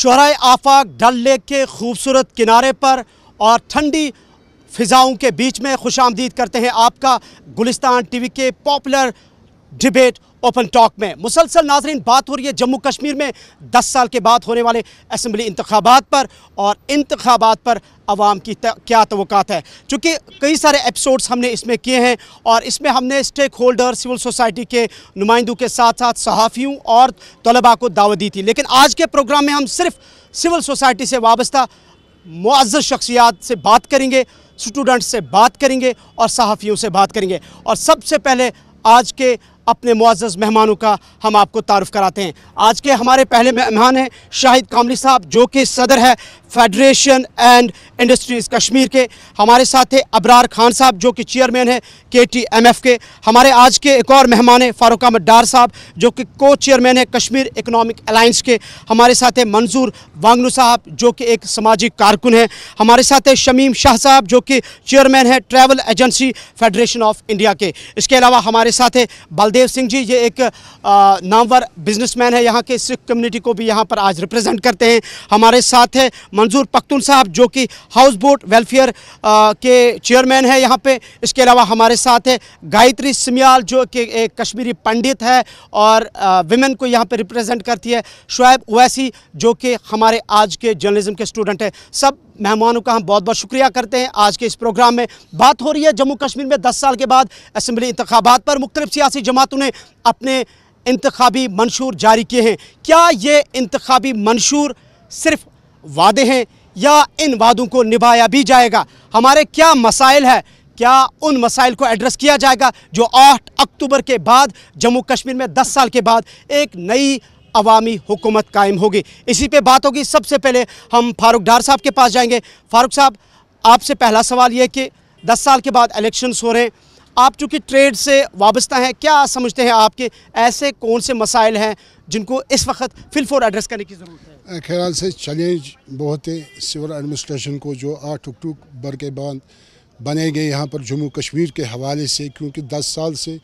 शरा आफाक डल lake के खूबसूरत किनारे पर और ठंडी फ़िज़ाओं के बीच में खुश आमदीद करते हैं आपका गुलिस्तान टीवी के पॉपुलर डिबेट ओपन टॉक में मुसलसल नाजरीन बात हो रही है जम्मू कश्मीर में 10 साल के बाद होने वाले असम्बली इंतबात पर और इंतबात पर आवाम की त, क्या तो है चूँकि कई सारे एपिसोड्स हमने इसमें किए हैं और इसमें हमने स्टेक होल्डर सिविल सोसाइटी के नुमाइंदों के साथ साथ सहाफ़ियों और तलबा को दावत दी थी लेकिन आज के प्रोग्राम में हम सिर्फ सिविल सोसाइटी से वाबस्ता मुआज़ शख्सियात से बात करेंगे स्टूडेंट्स से बात करेंगे और सहाफ़ियों से बात करेंगे और सबसे पहले आज के अपने मुआज़ मेहमानों का हम आपको तारफ़ कराते हैं आज के हमारे पहले मेहमान हैं शाहिद कामली साहब जो कि सदर है फेडरेशन एंड इंडस्ट्रीज़ कश्मीर के हमारे साथ है अबरार खान साहब जो कि चेयरमैन है के टी एम एफ के हमारे आज के एक और मेहमान हैं फारूक अहमद डार साहब जो कि को चेयरमैन है कश्मीर इकनॉमिक अलाइंस के हमारे साथ है मंजूर वांगनू साहब जो कि एक सामाजिक कारकुन है हमारे साथ है शमीम शाह साहब जो कि चेयरमैन है travel agency federation of India के इसके अलावा हमारे साथ है बल बलदेव सिंह जी ये एक नामवर बिजनेसमैन है यहाँ के सिख कम्युनिटी को भी यहाँ पर आज रिप्रेजेंट करते हैं हमारे साथ है मंजूर पख्तून साहब जो कि हाउस बोट वेलफेयर के चेयरमैन है यहाँ पे इसके अलावा हमारे साथ है गायत्री सिमियाल जो कि एक कश्मीरी पंडित है और विमेन को यहाँ पर रिप्रेजेंट करती है शुएब ओवैसी जो कि हमारे आज के जर्नलिज्म के स्टूडेंट हैं सब मेहमानों का हम बहुत बहुत शुक्रिया करते हैं आज के इस प्रोग्राम में बात हो रही है जम्मू कश्मीर में दस साल के बाद असम्बली इंतबात पर मुख्तलिफ सियासी जमातों ने अपने इंतबी मंशूर जारी किए हैं क्या ये इंतबी मंशूर सिर्फ वादे हैं या इन वादों को निभाया भी जाएगा हमारे क्या मसाइल है क्या उन मसाइल को एड्रेस किया जाएगा जो आठ अक्टूबर के बाद जम्मू कश्मीर में दस साल के बाद एक नई अवामी हुकूमत कायम होगी इसी पे बात होगी सबसे पहले हम फारूक डार साहब के पास जाएंगे फारूक साहब आपसे पहला सवाल ये कि 10 साल के बाद इलेक्शंस हो रहे हैं आप चूँकि ट्रेड से वाबस्ता हैं क्या समझते हैं आपके ऐसे कौन से मसाइल हैं जिनको इस वक्त फिलफोर एड्रेस करने की ज़रूरत है ख्याल से चैलेंज बहुत है सिविल एडमिनिस्ट्रेशन को जो आठ अक्टूबर के बाद बने गए यहाँ पर जम्मू कश्मीर के हवाले से क्योंकि दस साल से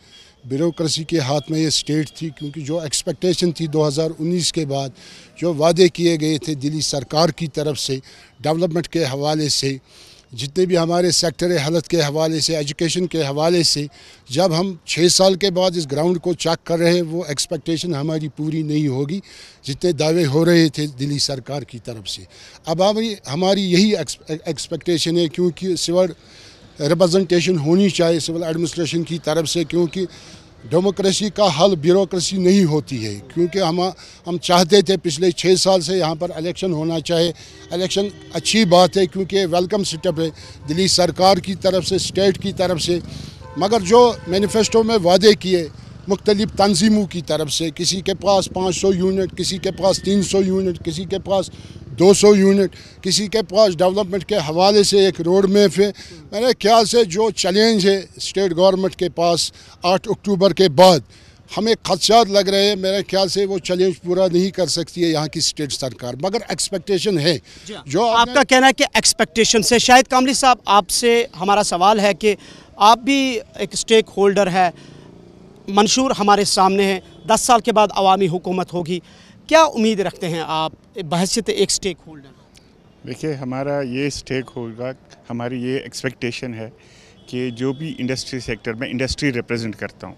ब्यूरोसी के हाथ में ये स्टेट थी क्योंकि जो एक्सपेक्टेशन थी 2019 के बाद जो वादे किए गए थे दिल्ली सरकार की तरफ से डेवलपमेंट के हवाले से जितने भी हमारे सेक्टर हेल्थ के हवाले से एजुकेशन के हवाले से जब हम छः साल के बाद इस ग्राउंड को चेक कर रहे हैं वो एक्सपेक्टेशन हमारी पूरी नहीं होगी जितने दावे हो रहे थे दिल्ली सरकार की तरफ से अब हमारी हमारी यही एक्सपेक्टेशन है क्योंकि सिवर रिप्रजेंटेशन होनी चाहिए सिविल एडमिनिस्ट्रेशन की तरफ से क्योंकि डेमोक्रेसी का हल ब्यूरोक्रेसी नहीं होती है क्योंकि हम हम चाहते थे पिछले छः साल से यहाँ पर इलेक्शन होना चाहिए इलेक्शन अच्छी बात है क्योंकि वेलकम स्टेप है दिल्ली सरकार की तरफ से स्टेट की तरफ से मगर जो मैनिफेस्टो में वादे किए मुख्तलिफ तंजीमों की तरफ से किसी के पास 500 यूनिट किसी के पास 300 यूनिट किसी के पास 200 यूनिट किसी के पास डेवलपमेंट के हवाले से एक रोड मैप है मेरे ख्याल से जो चैलेंज है स्टेट गवर्नमेंट के पास आठ अक्टूबर के बाद हमें खदशात लग रहे हैं मेरे ख्याल से वो चैलेंज पूरा नहीं कर सकती है यहाँ की स्टेट सरकार मगर एक्सपेक्टेशन है हाँ। जो आपका कहना है कि एक्सपेक्टेशन से शायद कामली साहब आपसे हमारा सवाल है कि आप भी एक स्टेक होल्डर है मंशूर हमारे सामने है दस साल के बाद अवामी हुकूमत होगी क्या उम्मीद रखते हैं आप बहसियत एक स्टेक होल्डर देखिए हमारा ये स्टेक होगा हमारी ये एक्सपेक्टेशन है कि जो भी इंडस्ट्री सेक्टर में इंडस्ट्री रिप्रेजेंट करता हूँ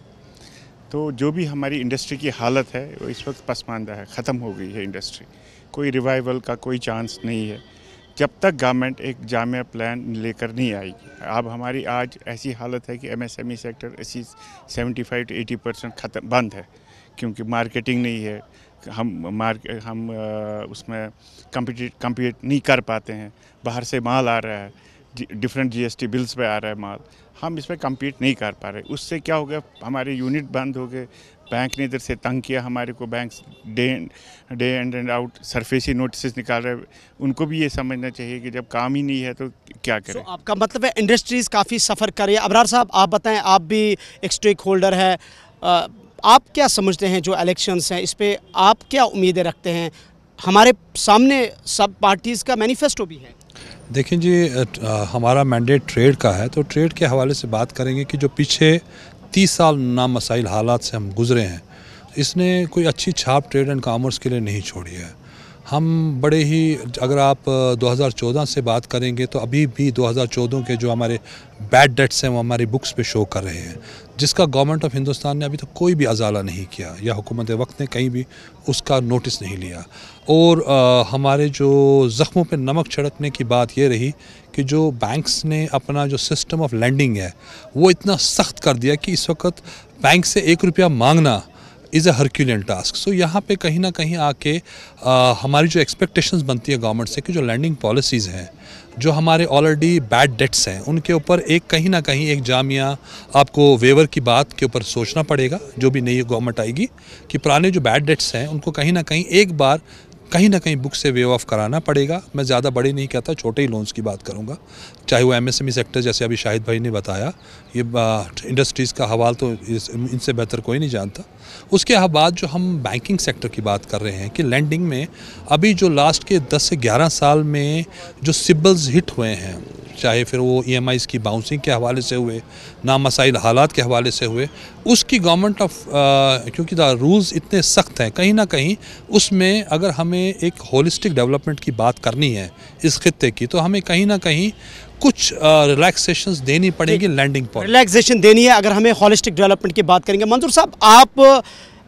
तो जो भी हमारी इंडस्ट्री की हालत है वो इस वक्त पसमानदा है ख़त्म हो गई है इंडस्ट्री कोई रिवाइवल का कोई चांस नहीं है जब तक गवर्नमेंट एक जाम प्लान लेकर नहीं आएगी अब हमारी आज ऐसी हालत है कि एमएसएमई सेक्टर ऐसी 75 टू एटी परसेंट खत्म बंद है क्योंकि मार्केटिंग नहीं है हम मार्केट हम उसमें कम्पीट कम्पीट नहीं कर पाते हैं बाहर से माल आ रहा है डिफरेंट जीएसटी बिल्स पे आ रहा है माल हम इसमें कम्पीट नहीं कर पा रहे उससे क्या हो गया हमारे यूनिट बंद हो गए बैंक ने इधर से तंग किया हमारे को bank day day and and out SARFAESI notice निकाल रहे उनको भी ये समझना चाहिए कि जब काम ही नहीं है तो क्या करें so, आपका मतलब है इंडस्ट्रीज़ काफ़ी सफ़र करिए अबरार साहब आप बताएं आप भी एक स्टेक होल्डर है आप क्या समझते हैं जो इलेक्शंस हैं इस पर आप क्या उम्मीदें रखते हैं हमारे सामने सब पार्टीज़ का मैनिफेस्टो भी है देखें जी हमारा मैंडेट ट्रेड का है तो ट्रेड के हवाले से बात करेंगे कि जो पीछे तीस साल नामसाइल हालात से हम गुजरे हैं इसने कोई अच्छी छाप ट्रेड एंड कॉमर्स के लिए नहीं छोड़ी है हम बड़े ही अगर आप 2014 से बात करेंगे तो अभी भी 2014 के जो हमारे बैड डेट्स हैं वो हमारी बुक्स पे शो कर रहे हैं जिसका गवर्नमेंट ऑफ हिंदुस्तान ने अभी तक तो कोई भी अजाला नहीं किया या हुकूमत वक्त ने कहीं भी उसका नोटिस नहीं लिया और आ, हमारे जो ज़ख्मों पे नमक छिड़कने की बात ये रही कि जो बैंक्स ने अपना जो सिस्टम ऑफ लैंडिंग है वो इतना सख्त कर दिया कि इस वक्त बैंक से एक रुपया मांगना इज़ ए हर्क्यूलियन टास्क सो यहाँ पे कहीं ना कहीं आके आ, हमारी जो एक्सपेक्टेशंस बनती है गवर्नमेंट से कि जो लैंडिंग पॉलिसीज़ हैं जो हमारे ऑलरेडी बैड डेट्स हैं उनके ऊपर एक कहीं ना कहीं एक जामिया आपको वेवर की बात के ऊपर सोचना पड़ेगा जो भी नई गवर्नमेंट आएगी कि पुराने जो बैड डेट्स हैं उनको कहीं ना कहीं एक बार कहीं ना कहीं बुक से वे ऑफ कराना पड़ेगा मैं ज़्यादा बड़े नहीं कहता छोटे ही लोन्स की बात करूँगा चाहे वो एमएसएमई सेक्टर e जैसे अभी शाहिद भाई ने बताया ये इंडस्ट्रीज़ का हवाल तो इनसे बेहतर कोई नहीं जानता उसके हाँ बाद जो हम बैंकिंग सेक्टर की बात कर रहे हैं कि लैंडिंग में अभी जो लास्ट के दस से ग्यारह साल में जो सिबल्स हिट हुए हैं चाहे फिर वो ई एम आई की बाउंसिंग के हवाले से हुए ना मसाइल हालात के हवाले से हुए उसकी गवर्नमेंट ऑफ क्योंकि द रूल्स इतने सख्त हैं कहीं ना कहीं उसमें अगर हमें एक होलिस्टिक डेवलपमेंट की बात करनी है इस खत्े की तो हमें कहीं ना कहीं कुछ रिलैक्सेशन uh, देनी पड़ेगी लैंडिंग पर रिलैक्सेशन देनी है अगर हमें होलिस्टिक डेवलपमेंट की बात करेंगे मंजूर साहब आप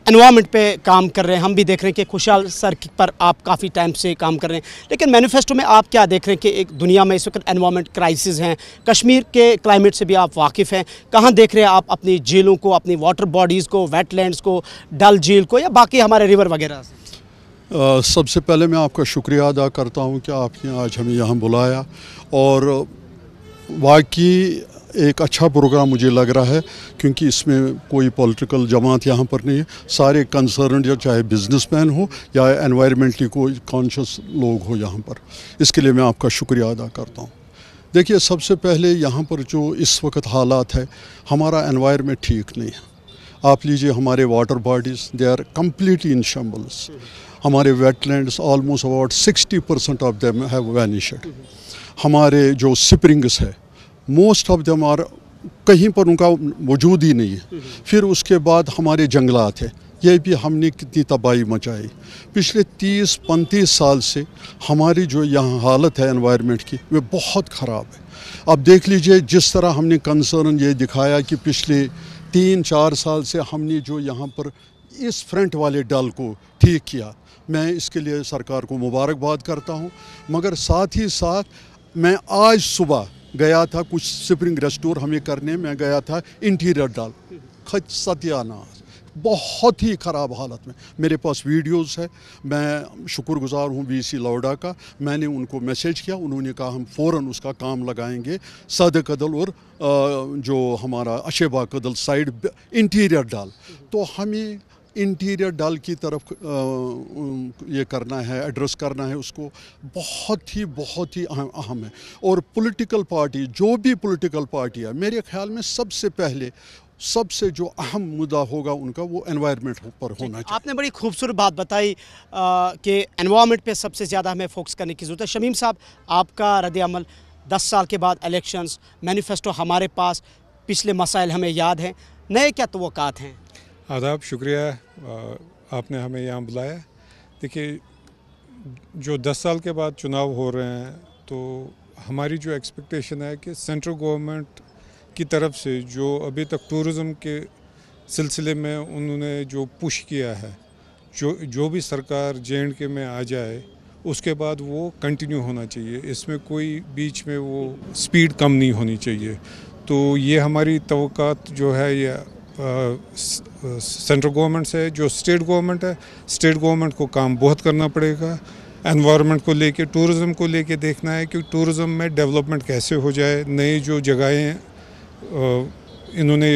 इन्वामेंट पे काम कर रहे हैं हम भी देख रहे हैं कि खुशहाल सर पर आप काफ़ी टाइम से काम कर रहे हैं लेकिन मैनिफेस्टो में आप क्या देख रहे हैं कि एक दुनिया में इस वक्त इन्वामेंट क्राइसिस हैं कश्मीर के क्लाइमेट से भी आप वाकिफ़ हैं कहाँ देख रहे हैं आप अपनी झीलों को अपनी वाटर बॉडीज़ को वेटलैंड्स को डल झील को या बाकी हमारे रिवर वगैरह से सबसे पहले मैं आपका शुक्रिया अदा करता हूँ कि आपने आज हमें यहाँ बुलाया और वाकई एक अच्छा प्रोग्राम मुझे लग रहा है क्योंकि इसमें कोई पॉलिटिकल जमात यहाँ पर नहीं है सारे कंसर्न या चाहे बिजनेसमैन हो या एनवायरमेंटली कोई कॉन्शियस लोग हो यहाँ पर इसके लिए मैं आपका शुक्रिया अदा करता हूँ देखिए सबसे पहले यहाँ पर जो इस वक्त हालात है हमारा एनवायरमेंट ठीक नहीं है आप लीजिए हमारे water bodies they are completely in shambles हमारे land almost about 60 percent of them have vanished हमारे जो स्प्रिंग्स है मोस्ट ऑफ दम आर कहीं पर उनका वजूद ही नहीं है हम्म। फिर उसके बाद हमारे जंगलात है ये भी हमने कितनी तबाही मचाई पिछले 30 पैंतीस साल से हमारी जो यहाँ हालत है इन्वायरमेंट की वे बहुत ख़राब है अब देख लीजिए जिस तरह हमने कंसर्न ये दिखाया कि पिछले तीन चार साल से हमने जो यहाँ पर इस फ्रंट वाले डल को ठीक किया मैं इसके लिए सरकार को मुबारकबाद करता हूँ मगर साथ ही साथ मैं आज सुबह गया था कुछ स्प्रिंग रेस्टोर हमें करने में गया था इंटीरियर डाल खच सत्यानाश बहुत ही ख़राब हालत में मेरे पास वीडियोस है मैं शुक्रगुजार हूँ बीसी लौडा का मैंने उनको मैसेज किया उन्होंने कहा हम फ़ौर उसका काम लगाएंगे सद कदल और जो हमारा अशेबा कदल साइड इंटीरियर डाल तो हमें इंटीरियर डल की तरफ ये करना है एड्रेस करना है उसको बहुत ही बहुत ही अहम है और पॉलिटिकल पार्टी जो भी पॉलिटिकल पार्टी है मेरे ख्याल में सबसे पहले सबसे जो अहम मुद्दा होगा उनका वो एनवायरनमेंट पर होना चाहिए आपने बड़ी खूबसूरत बात बताई कि एनवायरनमेंट पे सबसे ज़्यादा हमें फोकस करने की ज़रूरत है शमीम साहब आपका रद्द अमल दस साल के बाद इलेक्शंस मैनिफेस्टो हमारे पास पिछले मसाइल हमें याद हैं नए क्या तो हैं आदाब शुक्रिया आपने हमें यहाँ बुलाया देखिए जो 10 साल के बाद चुनाव हो रहे हैं तो हमारी जो एक्सपेक्टेशन है कि सेंट्रल गवर्नमेंट की तरफ से जो अभी तक टूरिज़्म के सिलसिले में उन्होंने जो पुश किया है जो जो भी सरकार जे के में आ जाए उसके बाद वो कंटिन्यू होना चाहिए इसमें कोई बीच में वो स्पीड कम नहीं होनी चाहिए तो ये हमारी तो जो है ये सेंट्रल गवर्नमेंट से जो स्टेट गवर्नमेंट है स्टेट गवर्नमेंट को काम बहुत करना पड़ेगा एनवायरनमेंट को लेके टूरिज़्म को लेके देखना है कि टूरिज़्म में डेवलपमेंट कैसे हो जाए नई जो जगहें इन्होंने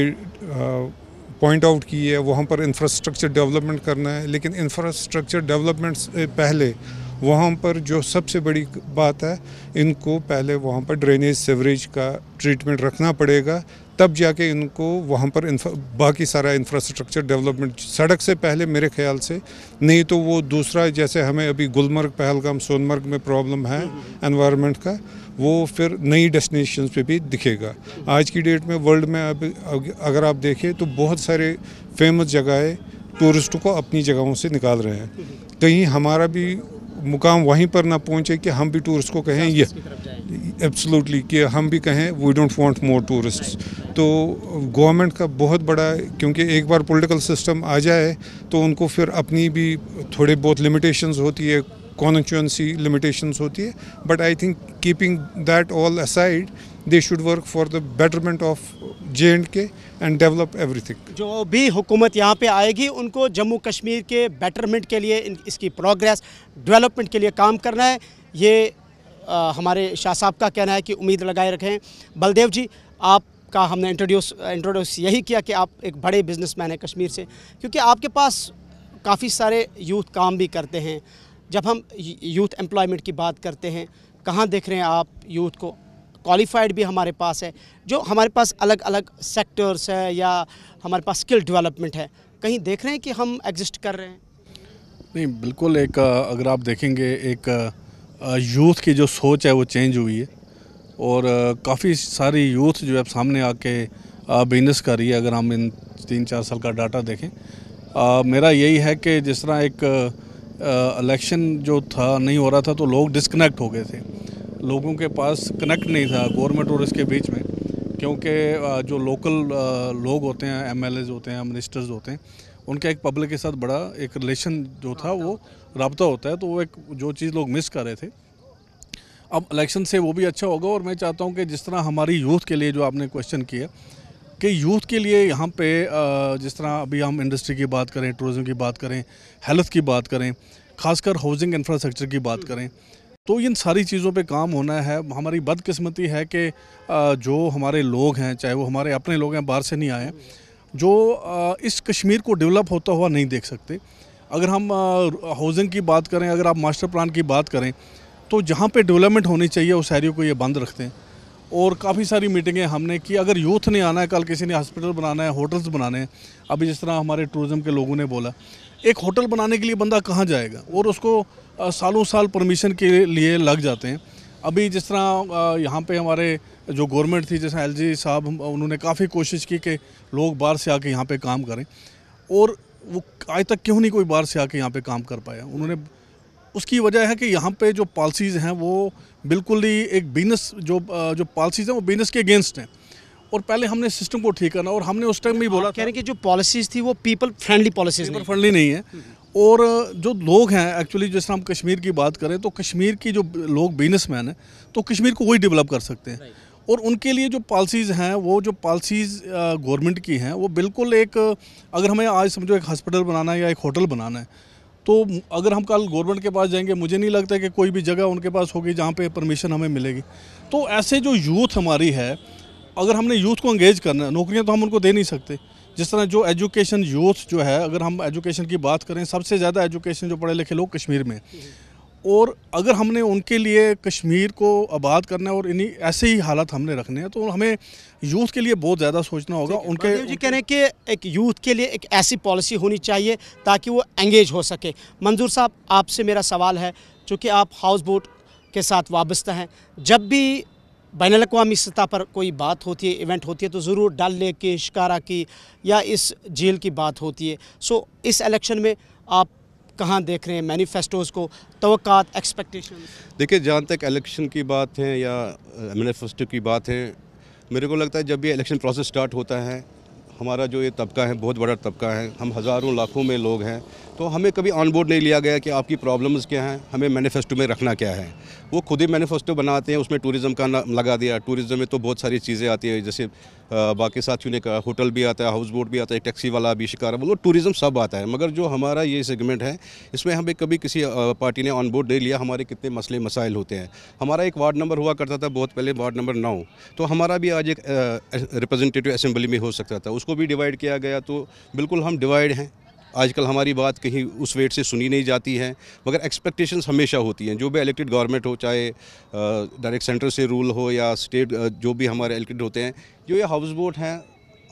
पॉइंट आउट की है वहाँ पर इंफ्रास्ट्रक्चर डेवलपमेंट करना है लेकिन इंफ्रास्ट्रक्चर डेवलपमेंट से पहले वहाँ पर जो सबसे बड़ी बात है इनको पहले वहाँ पर ड्रेनेज सेवरेज का ट्रीटमेंट रखना पड़ेगा तब जाके इनको वहाँ पर बाकी सारा इंफ्रास्ट्रक्चर डेवलपमेंट सड़क से पहले मेरे ख्याल से नहीं तो वो दूसरा जैसे हमें अभी गुलमर्ग पहलगाम सोनमर्ग में प्रॉब्लम है एनवायरनमेंट का वो फिर नई डेस्टिनेशन पे भी दिखेगा आज की डेट में वर्ल्ड में अब अगर आप देखें तो बहुत सारे फेमस जगहें टूरिस्टों को अपनी जगहों से निकाल रहे हैं कहीं हमारा भी मुकाम वहीं पर ना पहुँचे कि हम भी टूरिस्ट को कहें ये एब्सोल्युटली कि हम भी कहें we don't want more tourist तो गवर्नमेंट का बहुत बड़ा क्योंकि एक बार पॉलिटिकल सिस्टम आ जाए तो उनको फिर अपनी भी थोड़े बहुत लिमिटेशंस होती है कॉन्स्टिट्यूंसी लिमिटेशंस होती है but I think keeping that all aside they should work for the betterment of J and K and develop everything जो भी हुकूमत यहाँ पे आएगी उनको जम्मू कश्मीर के बेटरमेंट के लिए इसकी प्रोग्रेस डेवलपमेंट के लिए काम करना है ये आ, हमारे शाह साहब का कहना है कि उम्मीद लगाए रखें बलदेव जी आप का हमने इंट्रोड्यूस इंट्रोड्यूस यही किया कि आप एक बड़े बिजनेसमैन हैं कश्मीर से क्योंकि आपके पास काफ़ी सारे यूथ काम भी करते हैं जब हम यूथ एम्प्लॉयमेंट की बात करते हैं कहाँ देख रहे हैं आप यूथ को क्वालिफाइड भी हमारे पास है जो हमारे पास अलग अलग सेक्टर्स है या हमारे पास स्किल डेवलपमेंट है कहीं देख रहे हैं कि हम एग्जिस्ट कर रहे हैं नहीं बिल्कुल एक अगर आप देखेंगे एक यूथ की जो सोच है वो चेंज हुई है और काफ़ी सारी यूथ जो है सामने आके बिजनेस कर रही है अगर हम इन तीन चार साल का डाटा देखें आ, मेरा यही है कि जिस तरह एक इलेक्शन जो था नहीं हो रहा था तो लोग डिस्कनेक्ट हो गए थे लोगों के पास कनेक्ट नहीं था गवर्नमेंट और इसके बीच में क्योंकि जो लोकल लोग होते हैं एम होते हैं मिनिस्टर्स होते हैं उनका एक पब्लिक के साथ बड़ा एक रिलेशन जो था वो रबता होता है तो वो एक जो चीज़ लोग मिस कर रहे थे अब इलेक्शन से वो भी अच्छा होगा और मैं चाहता हूँ कि जिस तरह हमारी यूथ के लिए जो आपने क्वेश्चन किया कि यूथ के लिए यहाँ पे जिस तरह अभी हम इंडस्ट्री की बात करें टूरिज़म की बात करें हेल्थ की बात करें खासकर हाउसिंग इंफ्रास्ट्रक्चर की बात करें तो इन सारी चीज़ों पे काम होना है हमारी बदकिस्मती है कि जो हमारे लोग हैं चाहे वो हमारे अपने लोग हैं बाहर से नहीं आए जो इस कश्मीर को डेवलप होता हुआ नहीं देख सकते अगर हम हाउसिंग की बात करें अगर आप मास्टर प्लान की बात करें तो जहाँ पे डेवलपमेंट होनी चाहिए उस एरियो को ये बंद रखते हैं और काफ़ी सारी मीटिंगें हमने की अगर यूथ ने आना है कल किसी ने हॉस्पिटल बनाना है होटल्स बनाने हैं अभी जिस तरह हमारे टूरिज़म के लोगों ने बोला एक होटल बनाने के लिए बंदा कहाँ जाएगा और उसको सालों साल परमिशन के लिए लग जाते हैं अभी जिस तरह यहाँ पे हमारे जो गवर्नमेंट थी जैसे एलजी साहब उन्होंने काफ़ी कोशिश की कि लोग बाहर से आके यहाँ पे काम करें और वो आज तक क्यों नहीं कोई बाहर से आके यहाँ पे काम कर पाया उन्होंने उसकी वजह है कि यहाँ पे जो पॉलिसीज़ हैं वो बिल्कुल ही एक बिजनेस जो जो पॉलिसीज़ हैं वो बिजनेस के अगेंस्ट हैं और पहले हमने सिस्टम को ठीक करना और हमने उस टाइम भी बोला कह रहे कि जो पॉलिसीज़ थी वो people friendly policies people friendly नहीं है और जो लोग हैं एक्चुअली जैसे हम कश्मीर की बात करें तो कश्मीर की जो लोग बिजनेसमैन हैं तो कश्मीर को वही डेवलप कर सकते हैं और उनके लिए जो पॉलिसीज़ हैं वो जो पॉलिसीज़ गवर्नमेंट की हैं वो बिल्कुल एक अगर हमें आज समझो एक हॉस्पिटल बनाना है या एक होटल बनाना है तो अगर हम कल गवर्नमेंट के पास जाएंगे मुझे नहीं लगता कि कोई भी जगह उनके पास होगी जहाँ पे परमिशन हमें मिलेगी तो ऐसे जो यूथ हमारी है अगर हमने यूथ को एंगेज करना है नौकरियाँ तो हम उनको दे नहीं सकते जिस तरह जो एजुकेशन यूथ जो है अगर हम एजुकेशन की बात करें सबसे ज़्यादा एजुकेशन जो पढ़े लिखे लोग कश्मीर में और अगर हमने उनके लिए कश्मीर को आबाद करना है और इन्हीं ऐसे ही हालात हमने रखने हैं तो हमें यूथ के लिए बहुत ज़्यादा सोचना होगा उनके जी कह रहे हैं कि एक यूथ के लिए एक ऐसी पॉलिसी होनी चाहिए ताकि वो एंगेज हो सके मंजूर साहब आपसे मेरा सवाल है चूँकि आप हाउस बोट के साथ वाबस्ता हैं जब भी बैन अवी सतह पर कोई बात होती है इवेंट होती है तो ज़रूर डल लेक की शिकारा की या इस झील की बात होती है सो इस इलेक्शन में आप कहाँ देख रहे हैं मैनिफेस्टोज़ को तो एक्सपेक्टेशन देखिए जहाँ तक इलेक्शन की बात है या मैनिफेस्टो की बात है मेरे को लगता है जब ये इलेक्शन प्रोसेस स्टार्ट होता है हमारा जो ये तबका है बहुत बड़ा तबका है हम हज़ारों लाखों में लोग हैं तो हमें कभी ऑन बोर्ड नहीं लिया गया कि आपकी प्रॉब्लम्स क्या हैं हमें मैनिफेस्टो में रखना क्या है वो खुद ही मैनिफेस्टो बनाते हैं उसमें टूरिज़्म का नाम लगा दिया टूरिज़्म में तो बहुत सारी चीज़ें आती है जैसे बाकी साथियों ने कहा होटल भी आता है हाउस बोट भी आता है टैक्सी वाला भी शिकार बोलो टूरिज़्म सब आता है मगर जो हमारा ये सेगमेंट है इसमें हमें कभी किसी पार्टी ने ऑन बोर्ड नहीं लिया हमारे कितने मसले मसाइल होते हैं हमारा एक वार्ड नंबर हुआ करता था बहुत पहले वार्ड नंबर नौ तो हमारा भी आज एक रिप्रेजेंटेटिव असेंबली में हो सकता था उसको भी डिवाइड किया गया तो बिल्कुल हम डिवाइड हैं आजकल हमारी बात कहीं उस वेट से सुनी नहीं जाती है मगर एक्सपेक्टेशंस हमेशा होती हैं जो भी इलेक्टेड गवर्नमेंट हो चाहे डायरेक्ट सेंटर से रूल हो या स्टेट जो भी हमारे इलेक्टेड होते हैं जो ये हाउस बोट हैं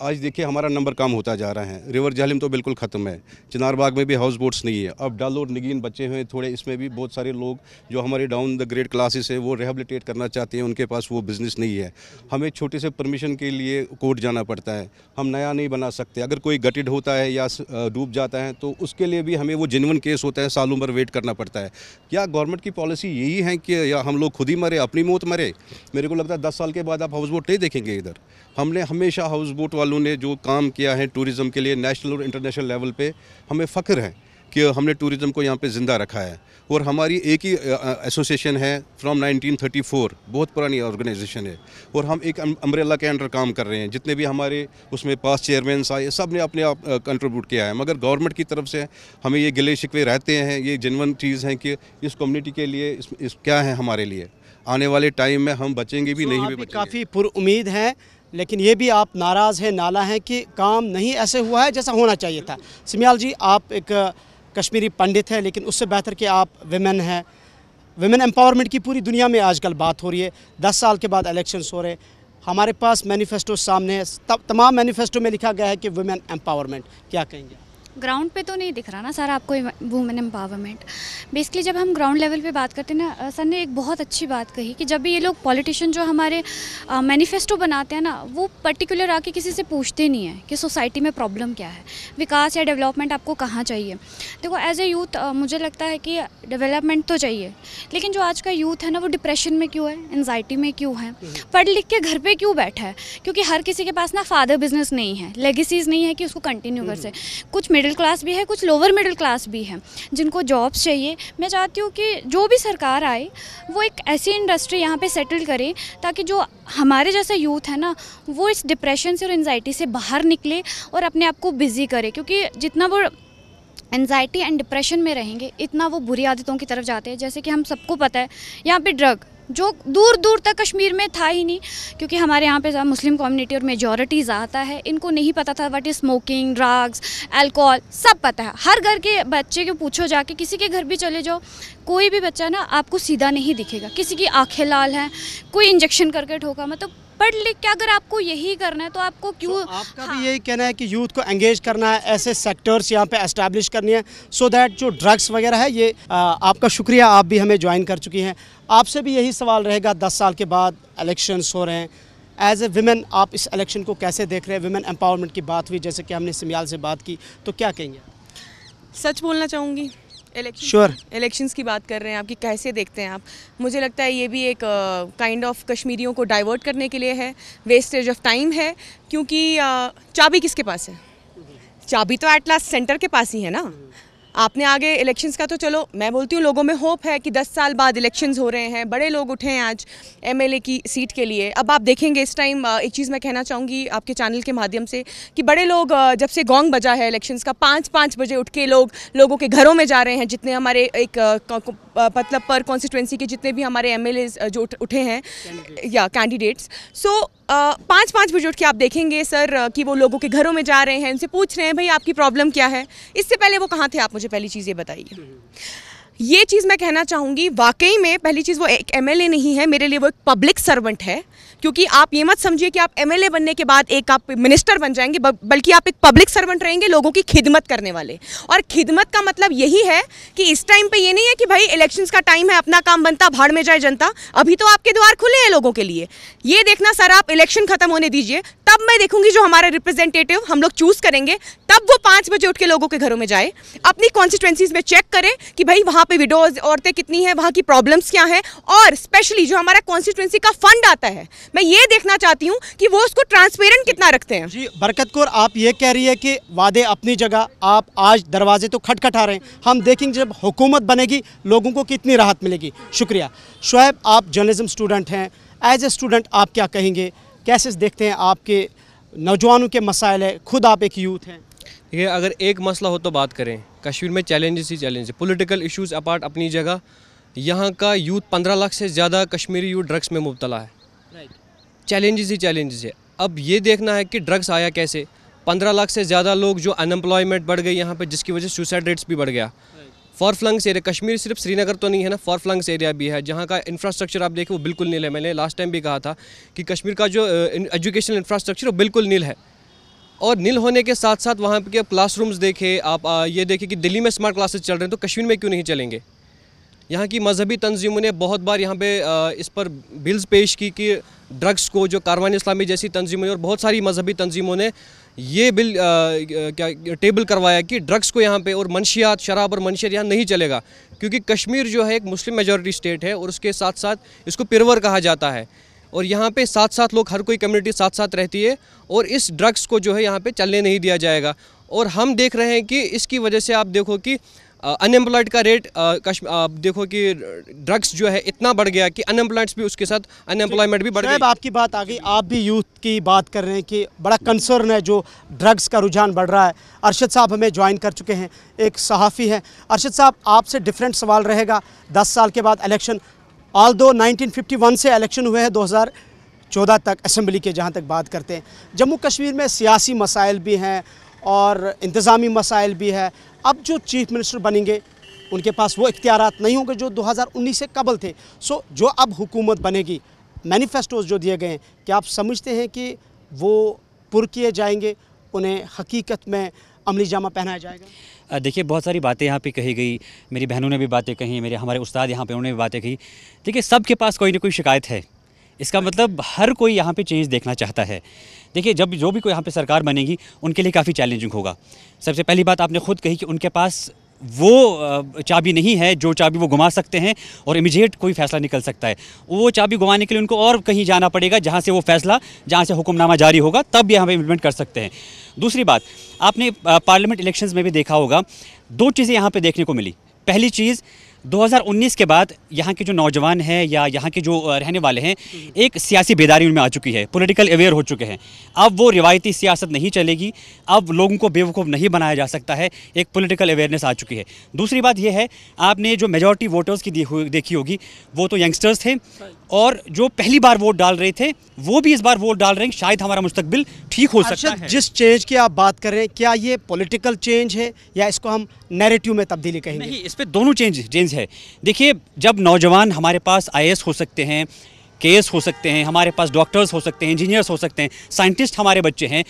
आज देखिए हमारा नंबर कम होता जा रहा है रिवर जालिम तो बिल्कुल ख़त्म है चिनार बाग में भी हाउस बोट्स नहीं है अब डल और नगीन बचे हुए थोड़े इसमें भी बहुत सारे लोग जो हमारे डाउन द ग्रेड क्लासेस है वो रिहेबलीटेट करना चाहते हैं उनके पास वो बिज़नेस नहीं है हमें छोटे से परमिशन के लिए कोर्ट जाना पड़ता है हम नया नहीं बना सकते अगर कोई गटिड होता है या डूब जाता है तो उसके लिए भी हमें वो जेनवन केस होता है सालों भर वेट करना पड़ता है क्या गवर्नमेंट की पॉलिसी यही है कि हम लोग खुद ही मरे अपनी मौत मरे मेरे को लगता है दस साल के बाद आप हाउस बोट नहीं देखेंगे इधर हमने हमेशा हाउस बोट वालों ने जो काम किया है टूरिज़्म के लिए नेशनल और इंटरनेशनल लेवल पे हमें फ़ख्र है कि हमने टूरिज़्म को यहाँ पे ज़िंदा रखा है और हमारी एक ही एसोसिएशन है फ्रॉम 1934 बहुत पुरानी ऑर्गेनाइजेशन है और हम एक अम्ब्रेला के अंडर काम कर रहे हैं जितने भी हमारे उसमें पास चेयरमैन आए सब ने अपने आप कंट्रीब्यूट किया है मगर गवर्नमेंट की तरफ से हमें ये गिले शिकवे रहते हैं ये जनवन चीज़ हैं कि इस कम्युनिटी के लिए इस, इस क्या है हमारे लिए आने वाले टाइम में हम बचेंगे भी नहीं भी बचेंगे काफ़ी पुरुद हैं लेकिन ये भी आप नाराज़ हैं नाला हैं कि काम नहीं ऐसे हुआ है जैसा होना चाहिए था सिमियाल जी आप एक कश्मीरी पंडित हैं लेकिन उससे बेहतर कि आप वेमेन हैं वेमेन एम्पावरमेंट की पूरी दुनिया में आजकल बात हो रही है दस साल के बाद इलेक्शंस हो रहे हैं हमारे पास मैनिफेस्टो सामने है तमाम मैनिफेस्टो में लिखा गया है कि वुमेन एम्पावरमेंट क्या कहेंगे ग्राउंड पे तो नहीं दिख रहा ना सर आपको वुमेन एम्पावरमेंट बेसिकली जब हम ग्राउंड लेवल पे बात करते हैं ना सर ने एक बहुत अच्छी बात कही कि जब भी ये लोग पॉलिटिशियन जो हमारे मैनिफेस्टो बनाते हैं ना वो पर्टिकुलर आके किसी से पूछते नहीं है कि सोसाइटी में प्रॉब्लम क्या है विकास या डेवलपमेंट आपको कहाँ चाहिए देखो एज ए यूथ मुझे लगता है कि डेवलपमेंट तो चाहिए लेकिन जो आज का यूथ है ना वो डिप्रेशन में क्यों है एनजाइटी में क्यों है पढ़ लिख के घर पर क्यों बैठा है क्योंकि हर किसी के पास ना फादर बिजनेस नहीं है लेगेसीज नहीं है कि उसको कंटिन्यू कर हम्म। सकें कुछ मिडिल क्लास भी है कुछ लोअर मिडिल क्लास भी है जिनको जॉब्स चाहिए मैं चाहती हूँ कि जो भी सरकार आए वो एक ऐसी इंडस्ट्री यहाँ पे सेटल करे ताकि जो हमारे जैसा यूथ है ना वो इस डिप्रेशन से और एनजाइटी से बाहर निकले और अपने आप को बिज़ी करे क्योंकि जितना वो एनजाइटी एंड डिप्रेशन में रहेंगे इतना वो बुरी आदतों की तरफ जाते हैं जैसे कि हम सबको पता है यहाँ पे ड्रग जो दूर दूर तक कश्मीर में था ही नहीं क्योंकि हमारे यहाँ पे मुस्लिम कम्युनिटी और मेजॉरिटी ज़्यादा है इनको नहीं पता था what is smoking drugs alcohol सब पता है हर घर के बच्चे को पूछो जाके किसी के घर भी चले जाओ कोई भी बच्चा ना आपको सीधा नहीं दिखेगा किसी की आंखें लाल हैं कोई इंजेक्शन करके ठोका मतलब पढ़ लिख के अगर आपको यही करना है तो आपको तो क्यों so, आपका हाँ। भी यही कहना है कि यूथ को एंगेज करना है ऐसे सेक्टर्स यहाँ पे एस्टेब्लिश करनी है सो so दैट जो ड्रग्स वगैरह है ये आ, आपका शुक्रिया आप भी हमें ज्वाइन कर चुकी हैं आपसे भी यही सवाल रहेगा दस साल के बाद इलेक्शंस हो रहे हैं एज ए वुमेन आप इस इलेक्शन को कैसे देख रहे हैं वुमेन एम्पावरमेंट की बात हुई जैसे कि हमने सिमियाल से बात की तो क्या कहेंगे सच बोलना चाहूँगी इलेक्शन श्योर इलेक्शंस की बात कर रहे हैं आपकी कैसे देखते हैं आप मुझे लगता है ये भी एक kind uh, of kind of कश्मीरियों को डाइवर्ट करने के लिए है वेस्टेज ऑफ टाइम है क्योंकि uh, चाबी किसके पास है चाबी तो एट लास्ट सेंटर के पास ही है ना आपने आगे इलेक्शंस का तो चलो मैं बोलती हूँ लोगों में होप है कि 10 साल बाद इलेक्शंस हो रहे हैं बड़े लोग उठे हैं आज एमएलए की सीट के लिए अब आप देखेंगे इस टाइम एक चीज़ मैं कहना चाहूँगी आपके चैनल के माध्यम से कि बड़े लोग जब से गोंग बजा है इलेक्शंस का पाँच पाँच बजे उठ के लोग लोगों के घरों में जा रहे हैं जितने हमारे एक मतलब पर कॉन्स्टिट्यूंसी के जितने भी हमारे एम जो उठे हैं या कैंडिडेट्स सो पाँच पाँच बजे उठ के आप देखेंगे सर कि वो लोगों के घरों में जा रहे हैं उनसे पूछ रहे हैं भाई आपकी प्रॉब्लम क्या है इससे पहले वो कहाँ थे आप मुझे पहली चीज़ ये बताइए ये चीज़ मैं कहना चाहूँगी वाकई में पहली चीज़ वो एक एमएलए नहीं है मेरे लिए वो एक पब्लिक सर्वेंट है क्योंकि आप ये मत समझिए कि आप एमएलए बनने के बाद एक आप मिनिस्टर बन जाएंगे बल्कि आप एक पब्लिक सर्वेंट रहेंगे लोगों की खिदमत करने वाले और खिदमत का मतलब यही है कि इस टाइम पर ये नहीं है कि भाई इलेक्शन का टाइम है अपना काम बनता भाड़ में जाए जनता अभी तो आपके द्वार खुले हैं लोगों के लिए ये देखना सर आप इलेक्शन खत्म होने दीजिए तब मैं देखूंगी जो हमारे रिप्रेजेंटेटिव हम लोग चूज करेंगे तब वो पाँच बजे उठ के लोगों के घरों में जाए अपनी कॉन्स्टिट्यूंसीज में चेक करें कि भाई वहाँ पे विडोज औरतें कितनी हैं वहाँ की प्रॉब्लम्स क्या हैं और स्पेशली जो हमारा कॉन्स्टिट्यूंसी का फंड आता है मैं ये देखना चाहती हूँ कि वो उसको ट्रांसपेरेंट कितना रखते हैं जी बरकत कौर आप ये कह रही है कि वादे अपनी जगह आप आज दरवाजे तो खटखटा रहे हैं हम देखेंगे जब हुकूमत बनेगी लोगों को कितनी राहत मिलेगी शुक्रिया शुएब आप जर्नलिज्म स्टूडेंट हैं एज ए स्टूडेंट आप क्या कहेंगे कैसे देखते हैं आपके नौजवानों के मसाइल है खुद आप एक यूथ हैं देखिए अगर एक मसला हो तो बात करें कश्मीर में चैलेंजेस ही चैलेंज पॉलिटिकल इश्यूज अपार्ट अपनी जगह यहाँ का यूथ पंद्रह लाख से ज़्यादा कश्मीरी यूथ ड्रग्स में मुबतला है चैलेंजेस ही चैलेंजेस है अब ये देखना है कि ड्रग्स आया कैसे पंद्रह लाख से ज़्यादा लोग जो अनएम्प्लॉयमेंट बढ़ गई यहाँ पर जिसकी वजह से सुसाइड रेट्स भी बढ़ गया फॉर फ्लंग्स एरिया कश्मीर सिर्फ श्रीनगर तो नहीं है ना फॉर फ्लंग्स एरिया भी है जहाँ का इंफ्रास्ट्रक्चर आप देखें वो बिल्कुल नील है मैंने लास्ट टाइम भी कहा था कि कश्मीर का जो एजुकेशनल इंफ्रास्ट्रक्चर वो बिल्कुल नील है और नील होने के साथ साथ वहाँ के क्लासरूम्स देखे आप ये देखे कि दिल्ली में स्मार्ट क्लासेस चल रहे हैं तो कश्मीर में क्यों नहीं चलेंगे यहाँ की मजहबी तंजीमों ने बहुत बार यहाँ पे इस पर बिल्स पेश की कि ड्रग्स को जो कारवान इस्लामी जैसी तंजीमों ने और बहुत सारी मजहबी तंजीमों ने ये बिल आ, क्या टेबल करवाया कि ड्रग्स को यहाँ पे और मनशियात शराब और मनशियात यहाँ नहीं चलेगा क्योंकि कश्मीर जो है एक मुस्लिम मेजॉरिटी स्टेट है और उसके साथ साथ इसको पिरवर कहा जाता है और यहाँ पे साथ साथ लोग हर कोई कम्युनिटी साथ साथ रहती है और इस ड्रग्स को जो है यहाँ पे चलने नहीं दिया जाएगा और हम देख रहे हैं कि इसकी वजह से आप देखो कि अनएम्प्लॉयड का रेट कश्म देखो कि ड्रग्स जो है इतना बढ़ गया कि अनएम्प्लॉयड्स भी उसके साथ अनएम्प्लॉयमेंट भी बढ़ गया आपकी बात आ गई आप भी यूथ की बात कर रहे हैं कि बड़ा कंसर्न है जो ड्रग्स का रुझान बढ़ रहा है अरशद साहब हमें ज्वाइन कर चुके हैं एक सहाफ़ी हैं अरशद साहब आपसे डिफरेंट सवाल रहेगा दस साल के बाद इलेक्शन आल दो नाइनटीन से इलेक्शन हुए हैं 2014 तक असम्बली के जहाँ तक बात करते हैं जम्मू कश्मीर में सियासी मसाइल भी हैं और इंतज़ामी मसाइल भी है अब जो चीफ मिनिस्टर बनेंगे उनके पास वो इख्तियार नहीं होंगे जो 2019 से कबल थे सो जो अब हुकूमत बनेगी मैनिफेस्टोज़ जो दिए गए हैं क्या आप समझते हैं कि वो पुर किए जाएंगे उन्हें हकीकत में अमली जामा पहनाया जाएगा देखिए बहुत सारी बातें यहाँ पे कही गई मेरी बहनों ने भी बातें कही मेरे हमारे उस्ताद यहाँ पे उन्होंने भी बातें कही देखिए सबके पास कोई ना कोई शिकायत है इसका मतलब हर कोई यहाँ पे चेंज देखना चाहता है देखिए जब जो भी कोई यहाँ पे सरकार बनेगी उनके लिए काफ़ी चैलेंजिंग होगा सबसे पहली बात आपने खुद कही कि उनके पास वो चाबी नहीं है जो चाबी वो घुमा सकते हैं और इमीजिएट कोई फैसला निकल सकता है वो चाबी घुमाने के लिए उनको और कहीं जाना पड़ेगा जहाँ से वो फैसला जहाँ से हुक्मनामा जारी होगा तब भी हम इम्प्लीमेंट कर सकते हैं दूसरी बात आपने पार्लियामेंट इलेक्शन में भी देखा होगा दो चीज़ें यहाँ पर देखने को मिली पहली चीज़ 2019 के बाद यहाँ के जो नौजवान हैं या यहाँ के जो रहने वाले हैं एक सियासी बेदारी उनमें आ चुकी है पॉलिटिकल अवेयर हो चुके हैं अब वो रिवायती सियासत नहीं चलेगी अब लोगों को बेवकूफ़ नहीं बनाया जा सकता है एक पॉलिटिकल अवेयरनेस आ चुकी है दूसरी बात यह है आपने जो मेजॉरिटी वोटर्स की देखी होगी वो तो यंगस्टर्स थे और जो पहली बार वोट डाल रहे थे वो भी इस बार वोट डाल रहे हैं शायद हमारा मुस्तकबिल ठीक हो सकता है जिस चेंज की आप बात कर रहे हैं क्या ये पॉलिटिकल चेंज है या इसको हम नैरेटिव में तब्दीली कहेंगे नहीं इस पर दोनों चेंज चेंज है देखिए जब नौजवान हमारे पास आई हो सकते हैं केस हो सकते हैं हमारे पास डॉक्टर्स हो सकते हैं इंजीनियर्स हो सकते हैं साइंटिस्ट हमारे बच्चे हैं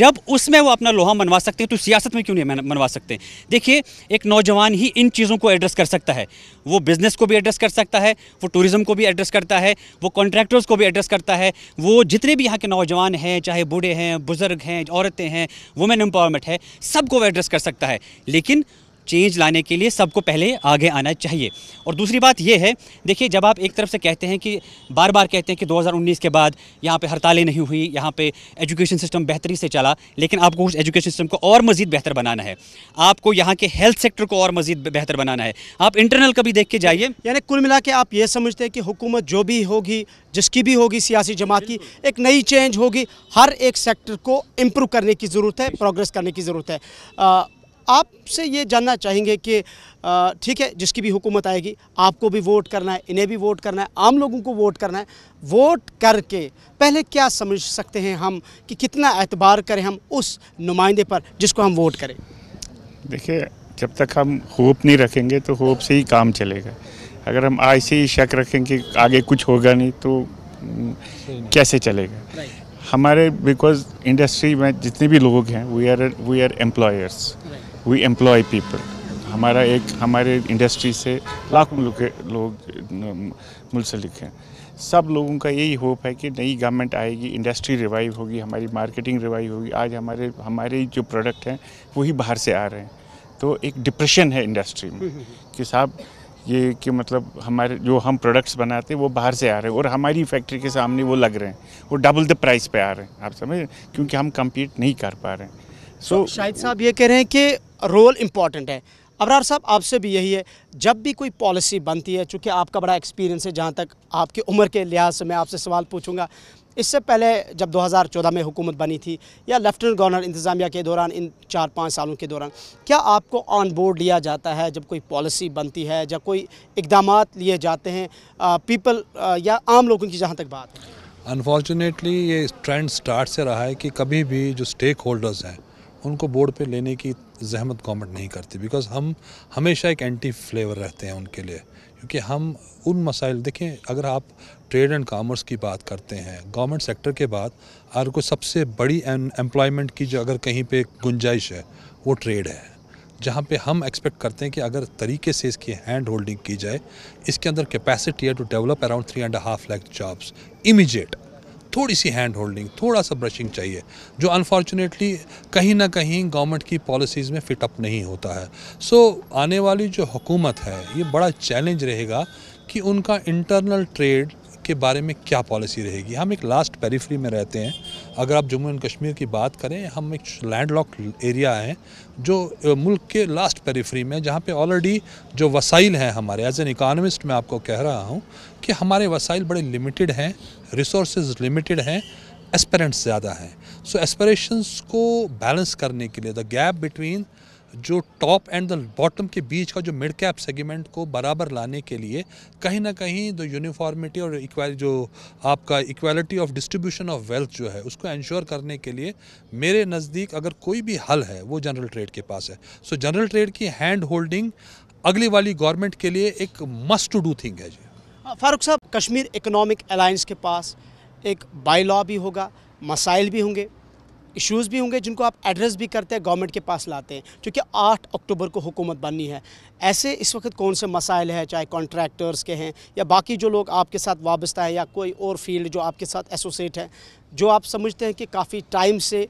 जब उसमें वो अपना लोहा मनवा सकते हैं तो सियासत में क्यों नहीं मनवा सकते देखिए एक नौजवान ही इन चीज़ों को एड्रेस कर सकता है वो बिज़नेस को भी एड्रेस कर सकता है वो टूरिज़्म को भी एड्रेस करता है वो कॉन्ट्रैक्टर्स को भी एड्रेस करता है वो जितने भी यहाँ के नौजवान हैं चाहे बूढ़े हैं बुज़ुर्ग हैं औरतें हैं वुमेन एम्पावरमेंट है सबको वो एड्रेस कर सकता है लेकिन चेंज लाने के लिए सबको पहले आगे आना चाहिए और दूसरी बात यह है देखिए जब आप एक तरफ से कहते हैं कि बार बार कहते हैं कि 2019 के बाद यहाँ पे हड़तालें नहीं हुई यहाँ पे एजुकेशन सिस्टम बेहतरी से चला लेकिन आपको उस एजुकेशन सिस्टम को और मज़ीद बेहतर बनाना है आपको यहाँ के हेल्थ सेक्टर को और मज़ीद बेहतर बनाना है आप इंटरनल कभी देख के जाइए यानी कुल मिला के आप ये समझते हैं कि हुकूमत जो भी होगी जिसकी भी होगी सियासी जमात की एक नई चेंज होगी हर एक सेक्टर को इम्प्रूव करने की ज़रूरत है प्रोग्रेस करने की ज़रूरत है आपसे ये जानना चाहेंगे कि ठीक है जिसकी भी हुकूमत आएगी आपको भी वोट करना है इन्हें भी वोट करना है आम लोगों को वोट करना है वोट करके पहले क्या समझ सकते हैं हम कि कितना एतबार करें हम उस नुमाइंदे पर जिसको हम वोट करें देखिए जब तक हम होप नहीं रखेंगे तो होप से ही काम चलेगा अगर हम आज से ही शक रखें कि आगे कुछ होगा नहीं तो हम्म, कैसे चलेगा हमारे बिकॉज इंडस्ट्री में जितने भी लोग हैं we are we are employers we employ people हमारा एक हमारे इंडस्ट्री से लाखों लोग लोग मुंसलिक हैं सब लोगों का यही होप है कि नई गवर्नमेंट आएगी इंडस्ट्री रिवाइव होगी हमारी मार्केटिंग रिवाइव होगी आज हमारे हमारे जो प्रोडक्ट हैं वही बाहर से आ रहे हैं तो एक डिप्रेशन है इंडस्ट्री में कि साहब ये कि मतलब हमारे जो हम प्रोडक्ट्स बनाते हैं वो बाहर से आ रहे हैं और हमारी फैक्ट्री के सामने वो लग रहे हैं वो डबल द प्राइस पे आ रहे हैं आप समझ क्योंकि हम कम्पीट नहीं कर पा रहे हैं सो so, शाहिद साहब ये कह रहे हैं कि रोल इम्पॉर्टेंट है अबरार साहब आपसे भी यही है जब भी कोई पॉलिसी बनती है चूँकि आपका बड़ा एक्सपीरियंस है जहाँ तक आपकी उम्र के लिहाज से मैं आपसे सवाल पूछूंगा इससे पहले जब 2014 में हुकूमत बनी थी या लेफ्टिनेंट गवर्नर इंतज़ामिया के दौरान इन चार पाँच सालों के दौरान क्या आपको ऑन बोर्ड लिया जाता है जब कोई पॉलिसी बनती है जब कोई इकदाम लिए जाते हैं पीपल या आम लोगों की जहाँ तक बात अनफॉर्चुनेटली ये ट्रेंड स्टार्ट से रहा है कि कभी भी जो स्टेक होल्डर्स हैं उनको बोर्ड पे लेने की जहमत गवर्नमेंट नहीं करती बिकॉज हम हमेशा एक एंटी फ्लेवर रहते हैं उनके लिए क्योंकि हम उन मसाइल देखें अगर आप ट्रेड एंड कामर्स की बात करते हैं गवर्नमेंट सेक्टर के बाद अगर कोई सबसे बड़ी एम्प्लॉयमेंट की जो अगर कहीं पे गुंजाइश है वो ट्रेड है जहाँ पे हम एक्सपेक्ट करते हैं कि अगर तरीके से इसकी हैंड होल्डिंग की जाए इसके अंदर कैपेसिटी है to develop around three and half lakh jobs immediate थोड़ी सी हैंड होल्डिंग थोड़ा सा ब्रशिंग चाहिए जो अनफॉर्चुनेटली कहीं ना कहीं गवर्नमेंट की पॉलिसीज़ में फिटअप नहीं होता है सो so, आने वाली जो हुकूमत है ये बड़ा चैलेंज रहेगा कि उनका इंटरनल ट्रेड के बारे में क्या पॉलिसी रहेगी हम एक लास्ट पेरीफ्री में रहते हैं अगर आप जम्मू एंड कश्मीर की बात करें हम एक लैंड लॉक एरिया है जो मुल्क के लास्ट पेरीफ्री में जहाँ पे ऑलरेडी जो वसाइल हैं हमारे एज एन इकानमिस्ट मैं आपको कह रहा हूँ कि हमारे वसाइल बड़े लिमिटेड हैं रिसोर्स लिमिटेड हैं एस्परेंट्स ज़्यादा हैं सो एस्परेशंस को बैलेंस करने के लिए द गैप बिटवीन जो टॉप एंड द बॉटम के बीच का जो मिड कैप सेगमेंट को बराबर लाने के लिए कहीं ना कहीं जो यूनिफॉर्मिटी और इक्वल जो आपका equality of distribution of wealth जो है उसको इंश्योर करने के लिए मेरे नज़दीक अगर कोई भी हल है वो जनरल ट्रेड के पास है सो जनरल ट्रेड की हैंड होल्डिंग अगली वाली गवर्नमेंट के लिए एक मस्ट टू डू थिंग है जी हाँ, फारूक साहब कश्मीर इकोनॉमिक अलाइंस के पास एक बाई लॉ भी होगा मसाइल भी होंगे इश्यूज़ भी होंगे जिनको आप एड्रेस भी करते हैं गवर्नमेंट के पास लाते हैं क्योंकि आठ अक्टूबर को हुकूमत बननी है ऐसे इस वक्त कौन से मसाइल हैं चाहे कॉन्ट्रैक्टर्स के हैं या बाकी जो लोग आपके साथ वाबस्ता है या कोई और फील्ड जो आपके साथ एसोसिएट है जो आप समझते हैं कि काफ़ी टाइम से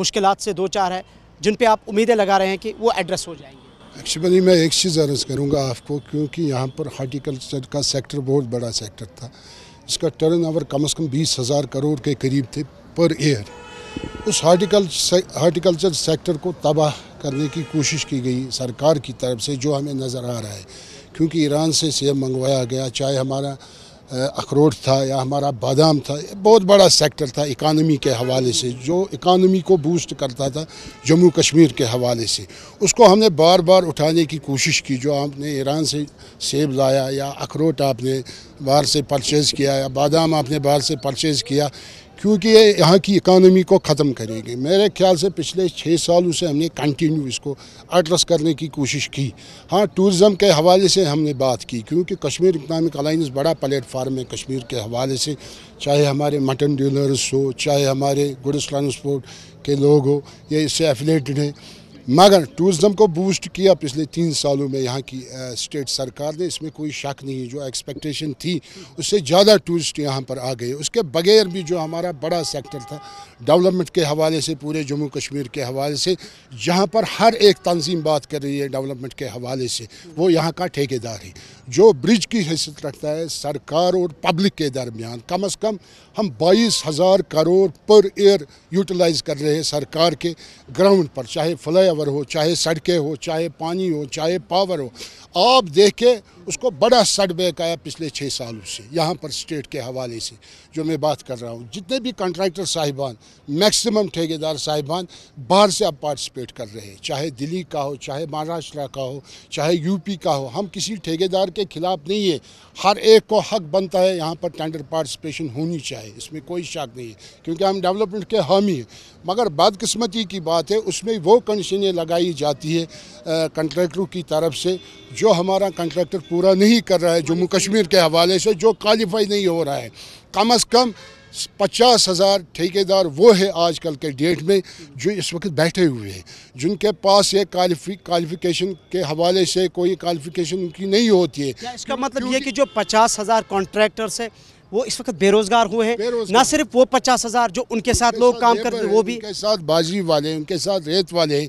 मुश्किल से दो चार है जिन पर आप उम्मीदें लगा रहे हैं कि वो एड्रेस हो जाएंगे एक्चुअली मैं एक चीज़ अर्ज़ करूँगा आपको क्योंकि यहाँ पर हार्टिकल्चर का सेक्टर बहुत बड़ा सेक्टर था इसका टर्नओवर कम से कम बीस हज़ार करोड़ के करीब थे पर ईयर उस हार्टिकल से, हार्टिकल्चर सेक्टर को तबाह करने की कोशिश की गई सरकार की तरफ से जो हमें नज़र आ रहा है क्योंकि ईरान से सेब मंगवाया गया चाहे हमारा अखरोट था या हमारा बादाम था बहुत बड़ा सेक्टर था इकानमी के हवाले से जो इकानमी को बूस्ट करता था जम्मू कश्मीर के हवाले से उसको हमने बार बार उठाने की कोशिश की जो आपने ईरान से सेब लाया या अखरोट आपने बाहर से परचेज़ किया या बादाम आपने बाहर से परचेज़ किया क्योंकि ये यहाँ की इकानमी को ख़त्म करेंगे मेरे ख्याल से पिछले छः सालों से हमने कंटिन्यू इसको एड्रेस करने की कोशिश की हाँ टूरिज़म के हवाले से हमने बात की क्योंकि कश्मीर इकनॉमिक अलाइंस बड़ा प्लेटफार्म है कश्मीर के हवाले से चाहे हमारे मटन डीलर्स हो चाहे हमारे गुड्स ट्रांसपोर्ट के लोग हो या इससे एफिलेटेड हैं मगर टूरिज़म को बूस्ट किया पिछले तीन सालों में यहाँ की स्टेट सरकार ने इसमें कोई शक नहीं जो एक्सपेक्टेशन थी उससे ज़्यादा टूरिस्ट यहाँ पर आ गए उसके बगैर भी जो हमारा बड़ा सेक्टर था डेवलपमेंट के हवाले से पूरे जम्मू कश्मीर के हवाले से जहाँ पर हर एक तंजीम बात कर रही है डेवलपमेंट के हवाले से वो यहाँ का ठेकेदार है जो ब्रिज की हैसियत रखता है सरकार और पब्लिक के दरमियान कम अज़ कम हम बाईस हज़ार करोड़ पर एयर यूटिलाइज कर रहे हैं सरकार के ग्राउंड पर चाहे फ्लाई ओवर हो चाहे सड़कें हो चाहे पानी हो चाहे पावर हो आप देख के उसको बड़ा सेटबैक आया पिछले छः सालों से यहाँ पर स्टेट के हवाले से जो मैं बात कर रहा हूँ जितने भी कंट्रैक्टर साहिबान मैक्सिमम ठेकेदार साहिबान बाहर से अब पार्टिसिपेट कर रहे हैं चाहे दिल्ली का हो चाहे महाराष्ट्र का हो चाहे यूपी का हो हम किसी ठेकेदार के खिलाफ नहीं है हर एक को हक बनता है यहाँ पर टेंडर पार्टिसिपेशन होनी चाहिए इसमें कोई शक नहीं है क्योंकि हम डेवलपमेंट के हामी हैं मगर बदकस्मती की बात है उसमें वो कंडीशनें लगाई जाती है कंट्रैक्टरों की तरफ से जो हमारा कंट्रैक्टर पूरा नहीं कर रहा है जम्मू कश्मीर के हवाले से जो क्वालिफाई नहीं हो रहा है कम अज़ कम पचास हज़ार ठेकेदार वो है आजकल के डेट में जो इस वक्त बैठे हुए हैं जिनके पास ये क्वालिफिकेशन के हवाले से कोई क्वालिफिकेशन उनकी नहीं होती है इसका मतलब ये कि जो पचास हज़ार कॉन्ट्रैक्टर्स है वो इस वक्त बेरोजगार हुए हैं ना सिर्फ वो पचास हज़ार जो उनके साथ लोग काम करते हैं वो भी उनके साथ बाजी वाले उनके साथ रेत वाले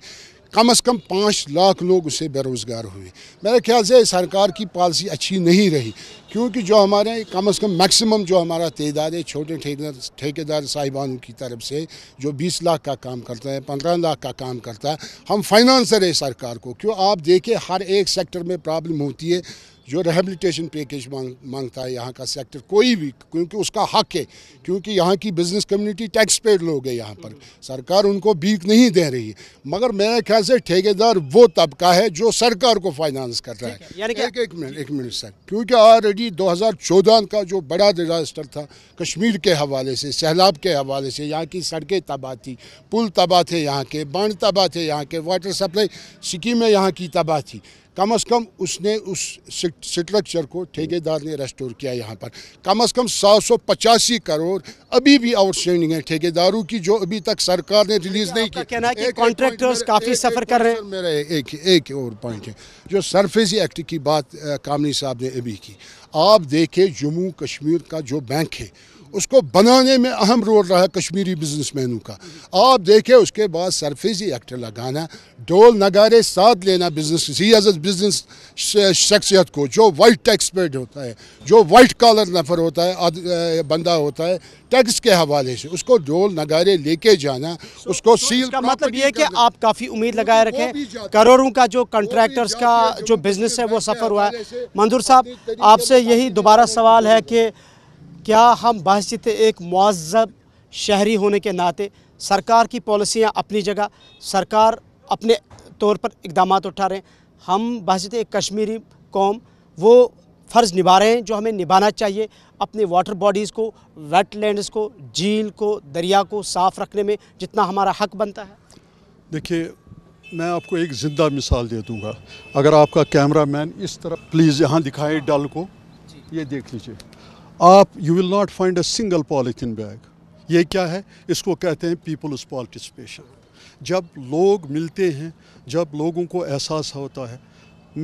कम अज़ कम पाँच लाख लोग उससे बेरोज़गार हुए मेरे ख्याल से सरकार की पॉलिसी अच्छी नहीं रही क्योंकि जो हमारे कम अज़ कम मैक्सिमम जो हमारा तेदाद है छोटे ठेकेदार साहिबानों की तरफ से जो 20 लाख का काम करता है 15 लाख का काम करता है हम फाइनेंसर है सरकार को क्यों आप देखें हर एक सेक्टर में प्रॉब्लम होती है जो रिहेबिलिटेशन पैकेज मांग मांगता है यहाँ का सेक्टर कोई भी क्योंकि उसका हक है क्योंकि यहाँ की बिजनेस कम्युनिटी टैक्स पेड लोग है यहाँ पर सरकार उनको बीक नहीं दे रही है मगर मेरे ख्याल से ठेकेदार वो तबका है जो सरकार को फाइनेंस कर रहा है एक एक मिनट एक मिनट सर क्योंकि ऑलरेडी 2014 का जो बड़ा डिजास्टर था कश्मीर के हवाले से सैलाब के हवाले से यहाँ की सड़कें तबाह थी पुल तबाह थे यहाँ के बाढ़ तबाह थे यहाँ के वाटर सप्लाई में यहाँ की तबाह थी कम से कम उसने उस स्ट्रक्चर को ठेकेदार ने रेस्टोर किया यहाँ पर कम से कम सात सौ पचासी करोड़ अभी भी आउटस्टैंडिंग है ठेकेदारों की जो अभी तक सरकार ने रिलीज नहीं की कहना कि कॉन्ट्रैक्टर्स काफ़ी सफ़र कर रहे हैं मेरा एक एक और पॉइंट है जो सरफेसी एक्ट की बात कामनी साहब ने अभी की आप देखें जम्मू कश्मीर का जो बैंक है उसको बनाने में अहम रोल रहा कश्मीरी बिजनेसमैनों का आप देखें उसके बाद सरफेजी एक्ट लगाना डोल नगारे साथ लेना बिजनेस बिजनेस शख्सियत को जो वाइट टैक्स पेड होता है जो वाइट कॉलर नफर होता है बंदा होता है टैक्स के हवाले से उसको डोल नगारे लेके जाना उसको सील मतलब का मतलब ये कि आप काफ़ी उम्मीद लगाए रखें करोड़ों का जो कंट्रैक्टर्स का जो बिजनेस है वो सफ़र हुआ है मंजूर साहब आपसे यही दोबारा सवाल है कि क्या हम बहसीत एक मज़ब शहरी होने के नाते सरकार की पॉलिसियाँ अपनी जगह सरकार अपने तौर पर इकदाम उठा रहे हैं हम बहसीत एक कश्मीरी कौम वो फ़र्ज़ निभा रहे हैं जो हमें निभाना चाहिए अपने वाटर बॉडीज़ को वेटलैंड्स को झील को दरिया को साफ़ रखने में जितना हमारा हक बनता है देखिए मैं आपको एक ज़िंदा मिसाल दे दूँगा अगर आपका कैमरा मैन इस तरफ प्लीज़ यहाँ दिखाए डल को ये देख लीजिए आप you will not find a single polythene bag ये क्या है इसको कहते हैं पीपल्स पार्टिसिपेशन जब लोग मिलते हैं जब लोगों को एहसास होता है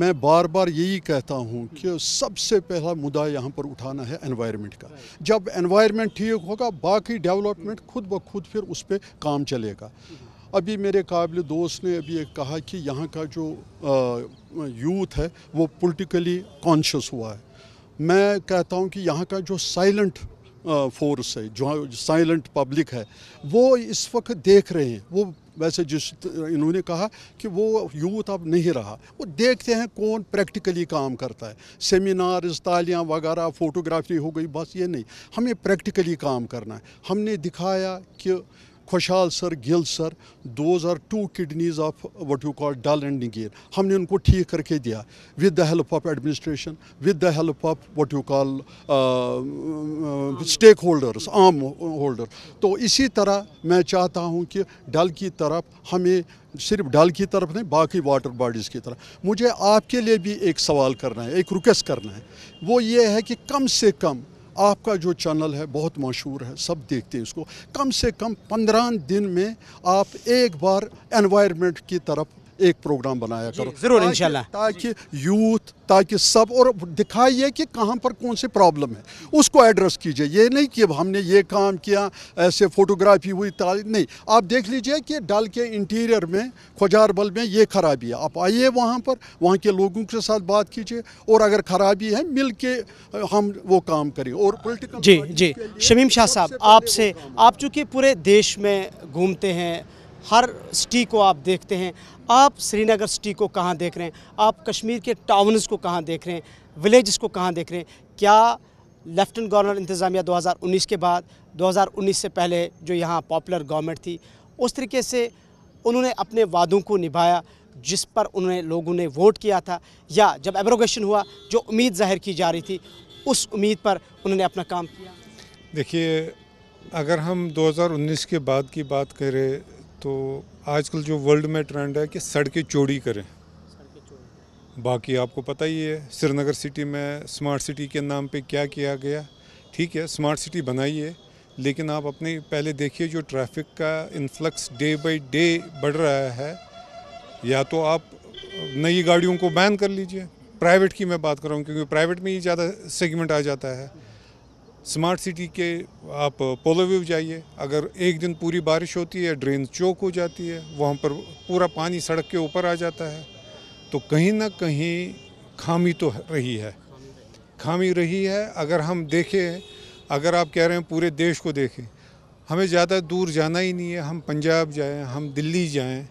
मैं बार बार यही कहता हूँ कि सबसे पहला मुद्दा यहाँ पर उठाना है एनवायरनमेंट का जब एनवायरनमेंट ठीक होगा बाकी डेवलपमेंट खुद ब खुद फिर उस पर काम चलेगा अभी मेरे काबिल दोस्त ने अभी एक कहा कि यहाँ का जो यूथ है वो पोलिटिकली कॉन्शस हुआ है मैं कहता हूँ कि यहाँ का जो साइलेंट फोर्स है जो साइलेंट पब्लिक है वो इस वक्त देख रहे हैं वो वैसे जिस इन्होंने कहा कि वो यूथ अब नहीं रहा वो देखते हैं कौन प्रैक्टिकली काम करता है सेमिनार तालियाँ वगैरह फोटोग्राफी हो गई बस ये नहीं हमें प्रैक्टिकली काम करना है हमने दिखाया कि Khushal Sar Gil Sar those are two kidneys of what you call Dal and निगेर हमने उनको ठीक करके दिया with the help of administration with the help of what you call stakeholders आम होल्डर तो इसी तरह मैं चाहता हूँ कि डल की तरफ हमें सिर्फ डल की तरफ नहीं बाकी वाटर बॉडीज़ की तरफ मुझे आपके लिए भी एक सवाल करना है एक रिक्वेस्ट करना है वो ये है कि कम से कम आपका जो चैनल है बहुत मशहूर है सब देखते हैं इसको कम से कम पंद्रह दिन में आप एक बार एनवायरनमेंट की तरफ एक प्रोग्राम बनाया करो जरूर इंशाल्लाह ताकि यूथ ताकि सब और दिखाइए कि कहाँ पर कौन सी प्रॉब्लम है उसको एड्रेस कीजिए ये नहीं कि हमने ये काम किया ऐसे फोटोग्राफी हुई नहीं आप देख लीजिए कि डल के इंटीरियर में खुजारबल में ये खराबी है आप आइए वहाँ पर वहाँ के लोगों के साथ बात कीजिए और अगर खराबी है मिल के हम वो काम करें और पोलिटिकल जी जी शमीम शाह साहब आपसे आप चूँकि पूरे देश में घूमते हैं हर सिटी को आप देखते हैं आप श्रीनगर सिटी को कहाँ देख रहे हैं आप कश्मीर के टाउनस को कहाँ देख रहे हैं विलेज को कहाँ देख रहे हैं क्या लेफ्टिनेंट गवर्नर इंतज़ामिया 2019 के बाद 2019 से पहले जो यहाँ पॉपुलर गवर्नमेंट थी उस तरीके से उन्होंने अपने वादों को निभाया जिस पर उन्होंने लोगों ने वोट किया था या जब एब्रोगेशन हुआ जो उम्मीद जाहिर की जा रही थी उस उम्मीद पर उन्होंने अपना काम किया देखिए अगर हम 2019 के बाद की बात करें तो आजकल जो वर्ल्ड में ट्रेंड है कि सड़कें चौड़ी करें बाकी आपको पता ही है श्रीनगर सिटी में स्मार्ट सिटी के नाम पे क्या किया गया ठीक है स्मार्ट सिटी बनाइए लेकिन आप अपने पहले देखिए जो ट्रैफिक का इन्फ्लक्स डे बाय डे बढ़ रहा है या तो आप नई गाड़ियों को बैन कर लीजिए प्राइवेट की मैं बात कर रहा हूँ क्योंकि प्राइवेट में ही ज़्यादा सेगमेंट आ जाता है स्मार्ट सिटी के आप पोलोव्यू जाइए अगर एक दिन पूरी बारिश होती है ड्रेन चौक हो जाती है वहाँ पर पूरा पानी सड़क के ऊपर आ जाता है तो कहीं ना कहीं खामी तो रही है खामी रही है अगर हम देखें अगर आप कह रहे हैं पूरे देश को देखें हमें ज़्यादा दूर जाना ही नहीं है हम पंजाब जाएं हम दिल्ली जाएं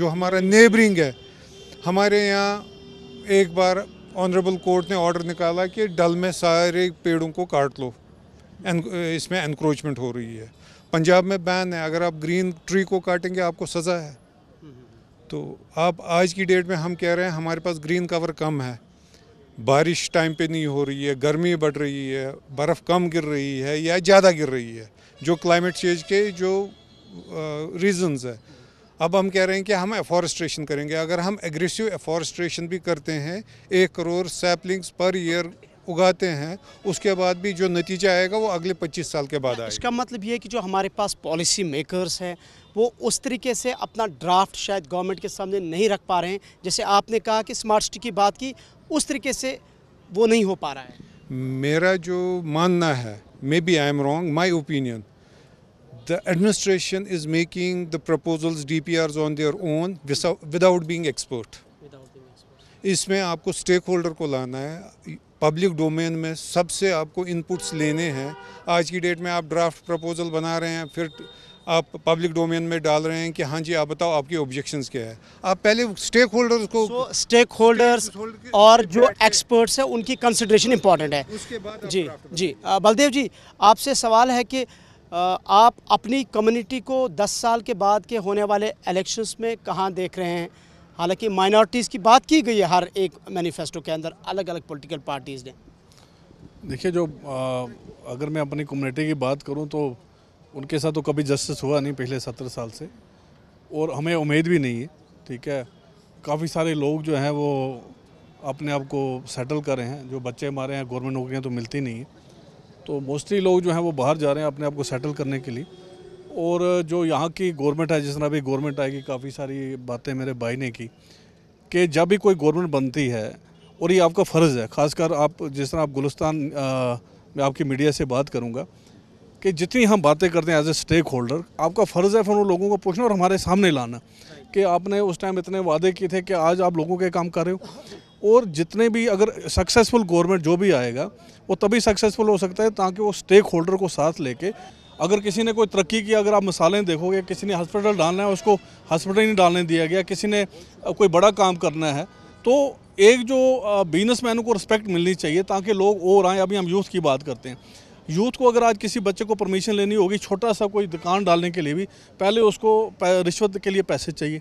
जो हमारा नेबरिंग है हमारे यहाँ एक बार ऑनरेबल कोर्ट ने ऑर्डर निकाला कि डल में सारे पेड़ों को काट लो इसमें इनक्रोचमेंट हो रही है पंजाब में बैन है अगर आप ग्रीन ट्री को काटेंगे आपको सज़ा है तो आप आज की डेट में हम कह रहे हैं हमारे पास ग्रीन कवर कम है बारिश टाइम पे नहीं हो रही है गर्मी बढ़ रही है बर्फ़ कम गिर रही है या ज़्यादा गिर रही है जो क्लाइमेट चेंज के जो रीजंस है अब हम कह रहे हैं कि हम एफॉरेस्ट्रेशन करेंगे अगर हम एग्रेसिव एफॉरेस्ट्रेशन भी करते हैं एक करोड़ सैपलिंग्स पर ईयर उगाते हैं उसके बाद भी जो नतीजा आएगा वो अगले 25 साल के बाद आएगा इसका मतलब ये है कि जो हमारे पास पॉलिसी मेकर्स हैं वो उस तरीके से अपना ड्राफ्ट शायद गवर्नमेंट के सामने नहीं रख पा रहे हैं जैसे आपने कहा कि स्मार्ट सिटी की बात की उस तरीके से वो नहीं हो पा रहा है मेरा जो मानना है maybe I am wrong my opinion the administration is making the proposals D P R on their own without being इसमें आपको स्टेक होल्डर को लाना है पब्लिक डोमेन में सबसे आपको इनपुट्स लेने हैं आज की डेट में आप ड्राफ्ट प्रपोजल बना रहे हैं फिर आप पब्लिक डोमेन में डाल रहे हैं कि हाँ जी आप बताओ आपके ऑब्जेक्शन क्या है आप पहले स्टेक होल्डर्स को so, स्टेक होल्डर्स और जो एक्सपर्ट्स हैं उनकी कंसिड्रेशन इम्पॉर्टेंट है उसके बाद जी जी बलदेव जी आपसे सवाल है कि आप अपनी कम्युनिटी को 10 साल के बाद के होने वाले इलेक्शंस में कहाँ देख रहे हैं हालांकि माइनॉरिटीज़ की बात की गई है हर एक मैनिफेस्टो के अंदर अलग अलग पॉलिटिकल पार्टीज़ ने देखिए जो आ, अगर मैं अपनी कम्युनिटी की बात करूं तो उनके साथ तो कभी जस्टिस हुआ नहीं पिछले सत्तर साल से और हमें उम्मीद भी नहीं है ठीक है काफ़ी सारे लोग जो हैं वो अपने आप को सेटल कर रहे हैं जो बच्चे मारे हैं गवर्नमेंट नौकरियाँ तो मिलती नहीं है तो मोस्टली लोग जो हैं वो बाहर जा रहे हैं अपने आप को सेटल करने के लिए और जो यहाँ की गवर्नमेंट है जिस तरह अभी गवर्नमेंट आएगी काफ़ी सारी बातें मेरे भाई ने की कि जब भी कोई गवर्नमेंट बनती है और ये आपका फ़र्ज़ है ख़ासकर आप जिस तरह आप गुलस्तान मैं आपकी मीडिया से बात करूँगा कि जितनी हम बातें करते हैं एज ए स्टेक होल्डर आपका फ़र्ज़ है फिर उन लोगों को पूछना और हमारे सामने लाना कि आपने उस टाइम इतने वादे किए थे कि आज आप लोगों के काम कर रहे हो और जितने भी अगर सक्सेसफुल गवर्नमेंट जो भी आएगा वो तभी सक्सेसफुल हो सकता है ताकि वो स्टेक होल्डर को साथ लेके अगर किसी ने कोई तरक्की की अगर आप मिसालें देखोगे किसी ने हॉस्पिटल डालना है उसको हॉस्पिटल नहीं डालने दिया गया किसी ने कोई बड़ा काम करना है तो एक जो मैन को रिस्पेक्ट मिलनी चाहिए ताकि लोग और आएँ अभी हम यूथ की बात करते हैं यूथ को अगर आज किसी बच्चे को परमिशन लेनी होगी छोटा सा कोई दुकान डालने के लिए भी पहले उसको रिश्वत के लिए पैसे चाहिए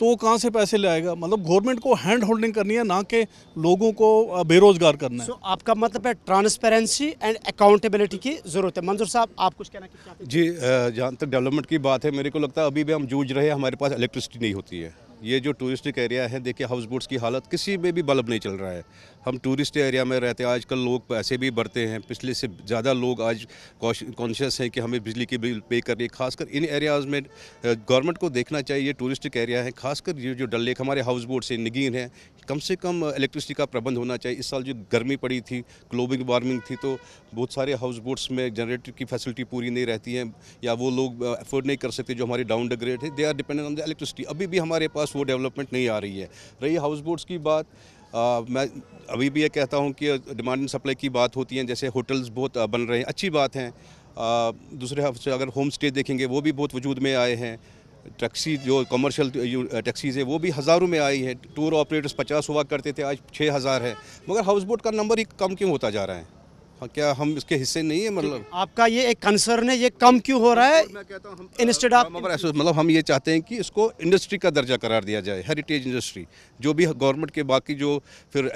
तो वो कहाँ से पैसे ले आएगा मतलब गवर्नमेंट को हैंड होल्डिंग करनी है ना कि लोगों को बेरोजगार करना है so, आपका मतलब है ट्रांसपेरेंसी एंड अकाउंटेबिलिटी की ज़रूरत है मंजूर साहब आप कुछ कहना जी जहाँ तक डेवलपमेंट की बात है मेरे को लगता है अभी भी हम जूझ रहे हैं हमारे पास इलेक्ट्रिसिटी नहीं होती है ये जो टूरिस्टिक एरिया है देखिए हाउस बोट्स की हालत किसी में भी बल्ब नहीं चल रहा है हम टूरिस्ट एरिया में रहते हैं आजकल लोग पैसे भी बढ़ते हैं पिछले से ज़्यादा लोग आज कॉन्शियस हैं कि हमें बिजली की बिल पे करनी है खासकर इन एरियाज़ में गवर्नमेंट को देखना चाहिए टूरिस्टिक एरिया है खासकर ये जो डल लेक हमारे हाउस बोट्स हैं नगीन है कम से कम इलेक्ट्रिसिटी का प्रबंध होना चाहिए इस साल जो गर्मी पड़ी थी ग्लोबल वार्मिंग थी तो बहुत सारे हाउस बोट्स में जनरेटर की फैसिलिटी पूरी नहीं रहती है या वो लोग अफोर्ड नहीं कर सकते जो हमारे डाउन डग्रेड ग्रेड है they are dependent on the electricity अभी भी हमारे पास वो डेवलपमेंट नहीं आ रही है रही हाउस बोट्स की बात आ, मैं अभी भी ये कहता हूँ कि डिमांड एंड सप्लाई की बात होती है जैसे होटल्स बहुत बन रहे हैं अच्छी बात हैं दूसरे हफ्ते अगर होम स्टे देखेंगे वो भी बहुत वजूद में आए हैं टैक्सी जो कमर्शियल टैक्सीज़ है वो भी हज़ारों में आई है टूर ऑपरेटर्स पचास हुआ करते थे आज छः हज़ार है मगर हाउस बोट का नंबर ही कम क्यों होता जा रहा है हाँ, क्या हम इसके हिस्से नहीं है मतलब आपका ये एक कंसर्न है ये कम क्यों हो रहा है इंस्टेड मतलब हम ये चाहते हैं कि इसको इंडस्ट्री का दर्जा करार दिया जाए हेरिटेज इंडस्ट्री जो भी गवर्नमेंट के बाकी जो फिर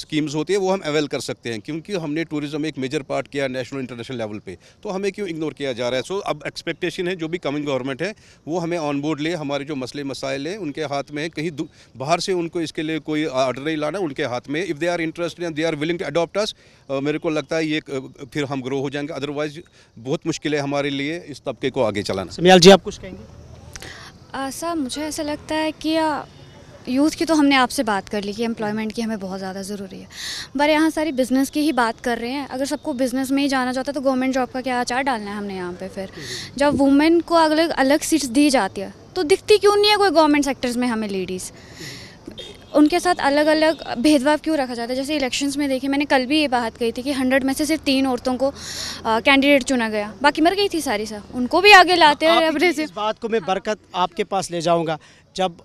स्कीम्स होती है वो हम अवेल कर सकते हैं क्योंकि हमने टूरिज्म एक मेजर पार्ट किया नेशनल इंटरनेशनल लेवल पे तो हमें क्यों इग्नोर किया जा रहा है सो अब एक्सपेक्टेशन है जो भी कमिंग गवर्नमेंट है वो हमें ऑन बोर्ड ले हमारे जो मसले मसाइल हैं उनके हाथ में कहीं बाहर से उनको इसके लिए कोई ऑर्डर नहीं लाना उनके हाथ में if they are interested they are willing to adopt मेरे को लगता है ये फिर हम ग्रो हो जाएंगे अदरवाइज बहुत मुश्किल है हमारे लिए इस तबके को आगे चलाना समियाल जी आप कुछ कहेंगे सर मुझे ऐसा लगता है कि यूथ की तो हमने आपसे बात कर ली कि एम्प्लॉयमेंट की हमें बहुत ज़्यादा ज़रूरी है पर यहाँ सारी बिज़नेस की ही बात कर रहे हैं अगर सबको बिज़नेस में ही जाना चाहता है तो गवर्नमेंट जॉब का क्या आचार डालना है हमने यहाँ पे फिर जब वुमेन को अलग अलग सीट्स दी जाती है तो दिखती क्यों नहीं है कोई गवर्नमेंट सेक्टर्स में हमें लेडीज़ उनके साथ अलग अलग भेदभाव क्यों रखा जाता है जैसे इलेक्शंस में देखिए मैंने कल भी ये बात कही थी कि हंड्रेड में से सिर्फ तीन औरतों को कैंडिडेट चुना गया बाकी मर गई थी सारी सा उनको भी आगे तो लाते हैं अपने से इस बात को मैं बरकत आपके पास ले जाऊँगा जब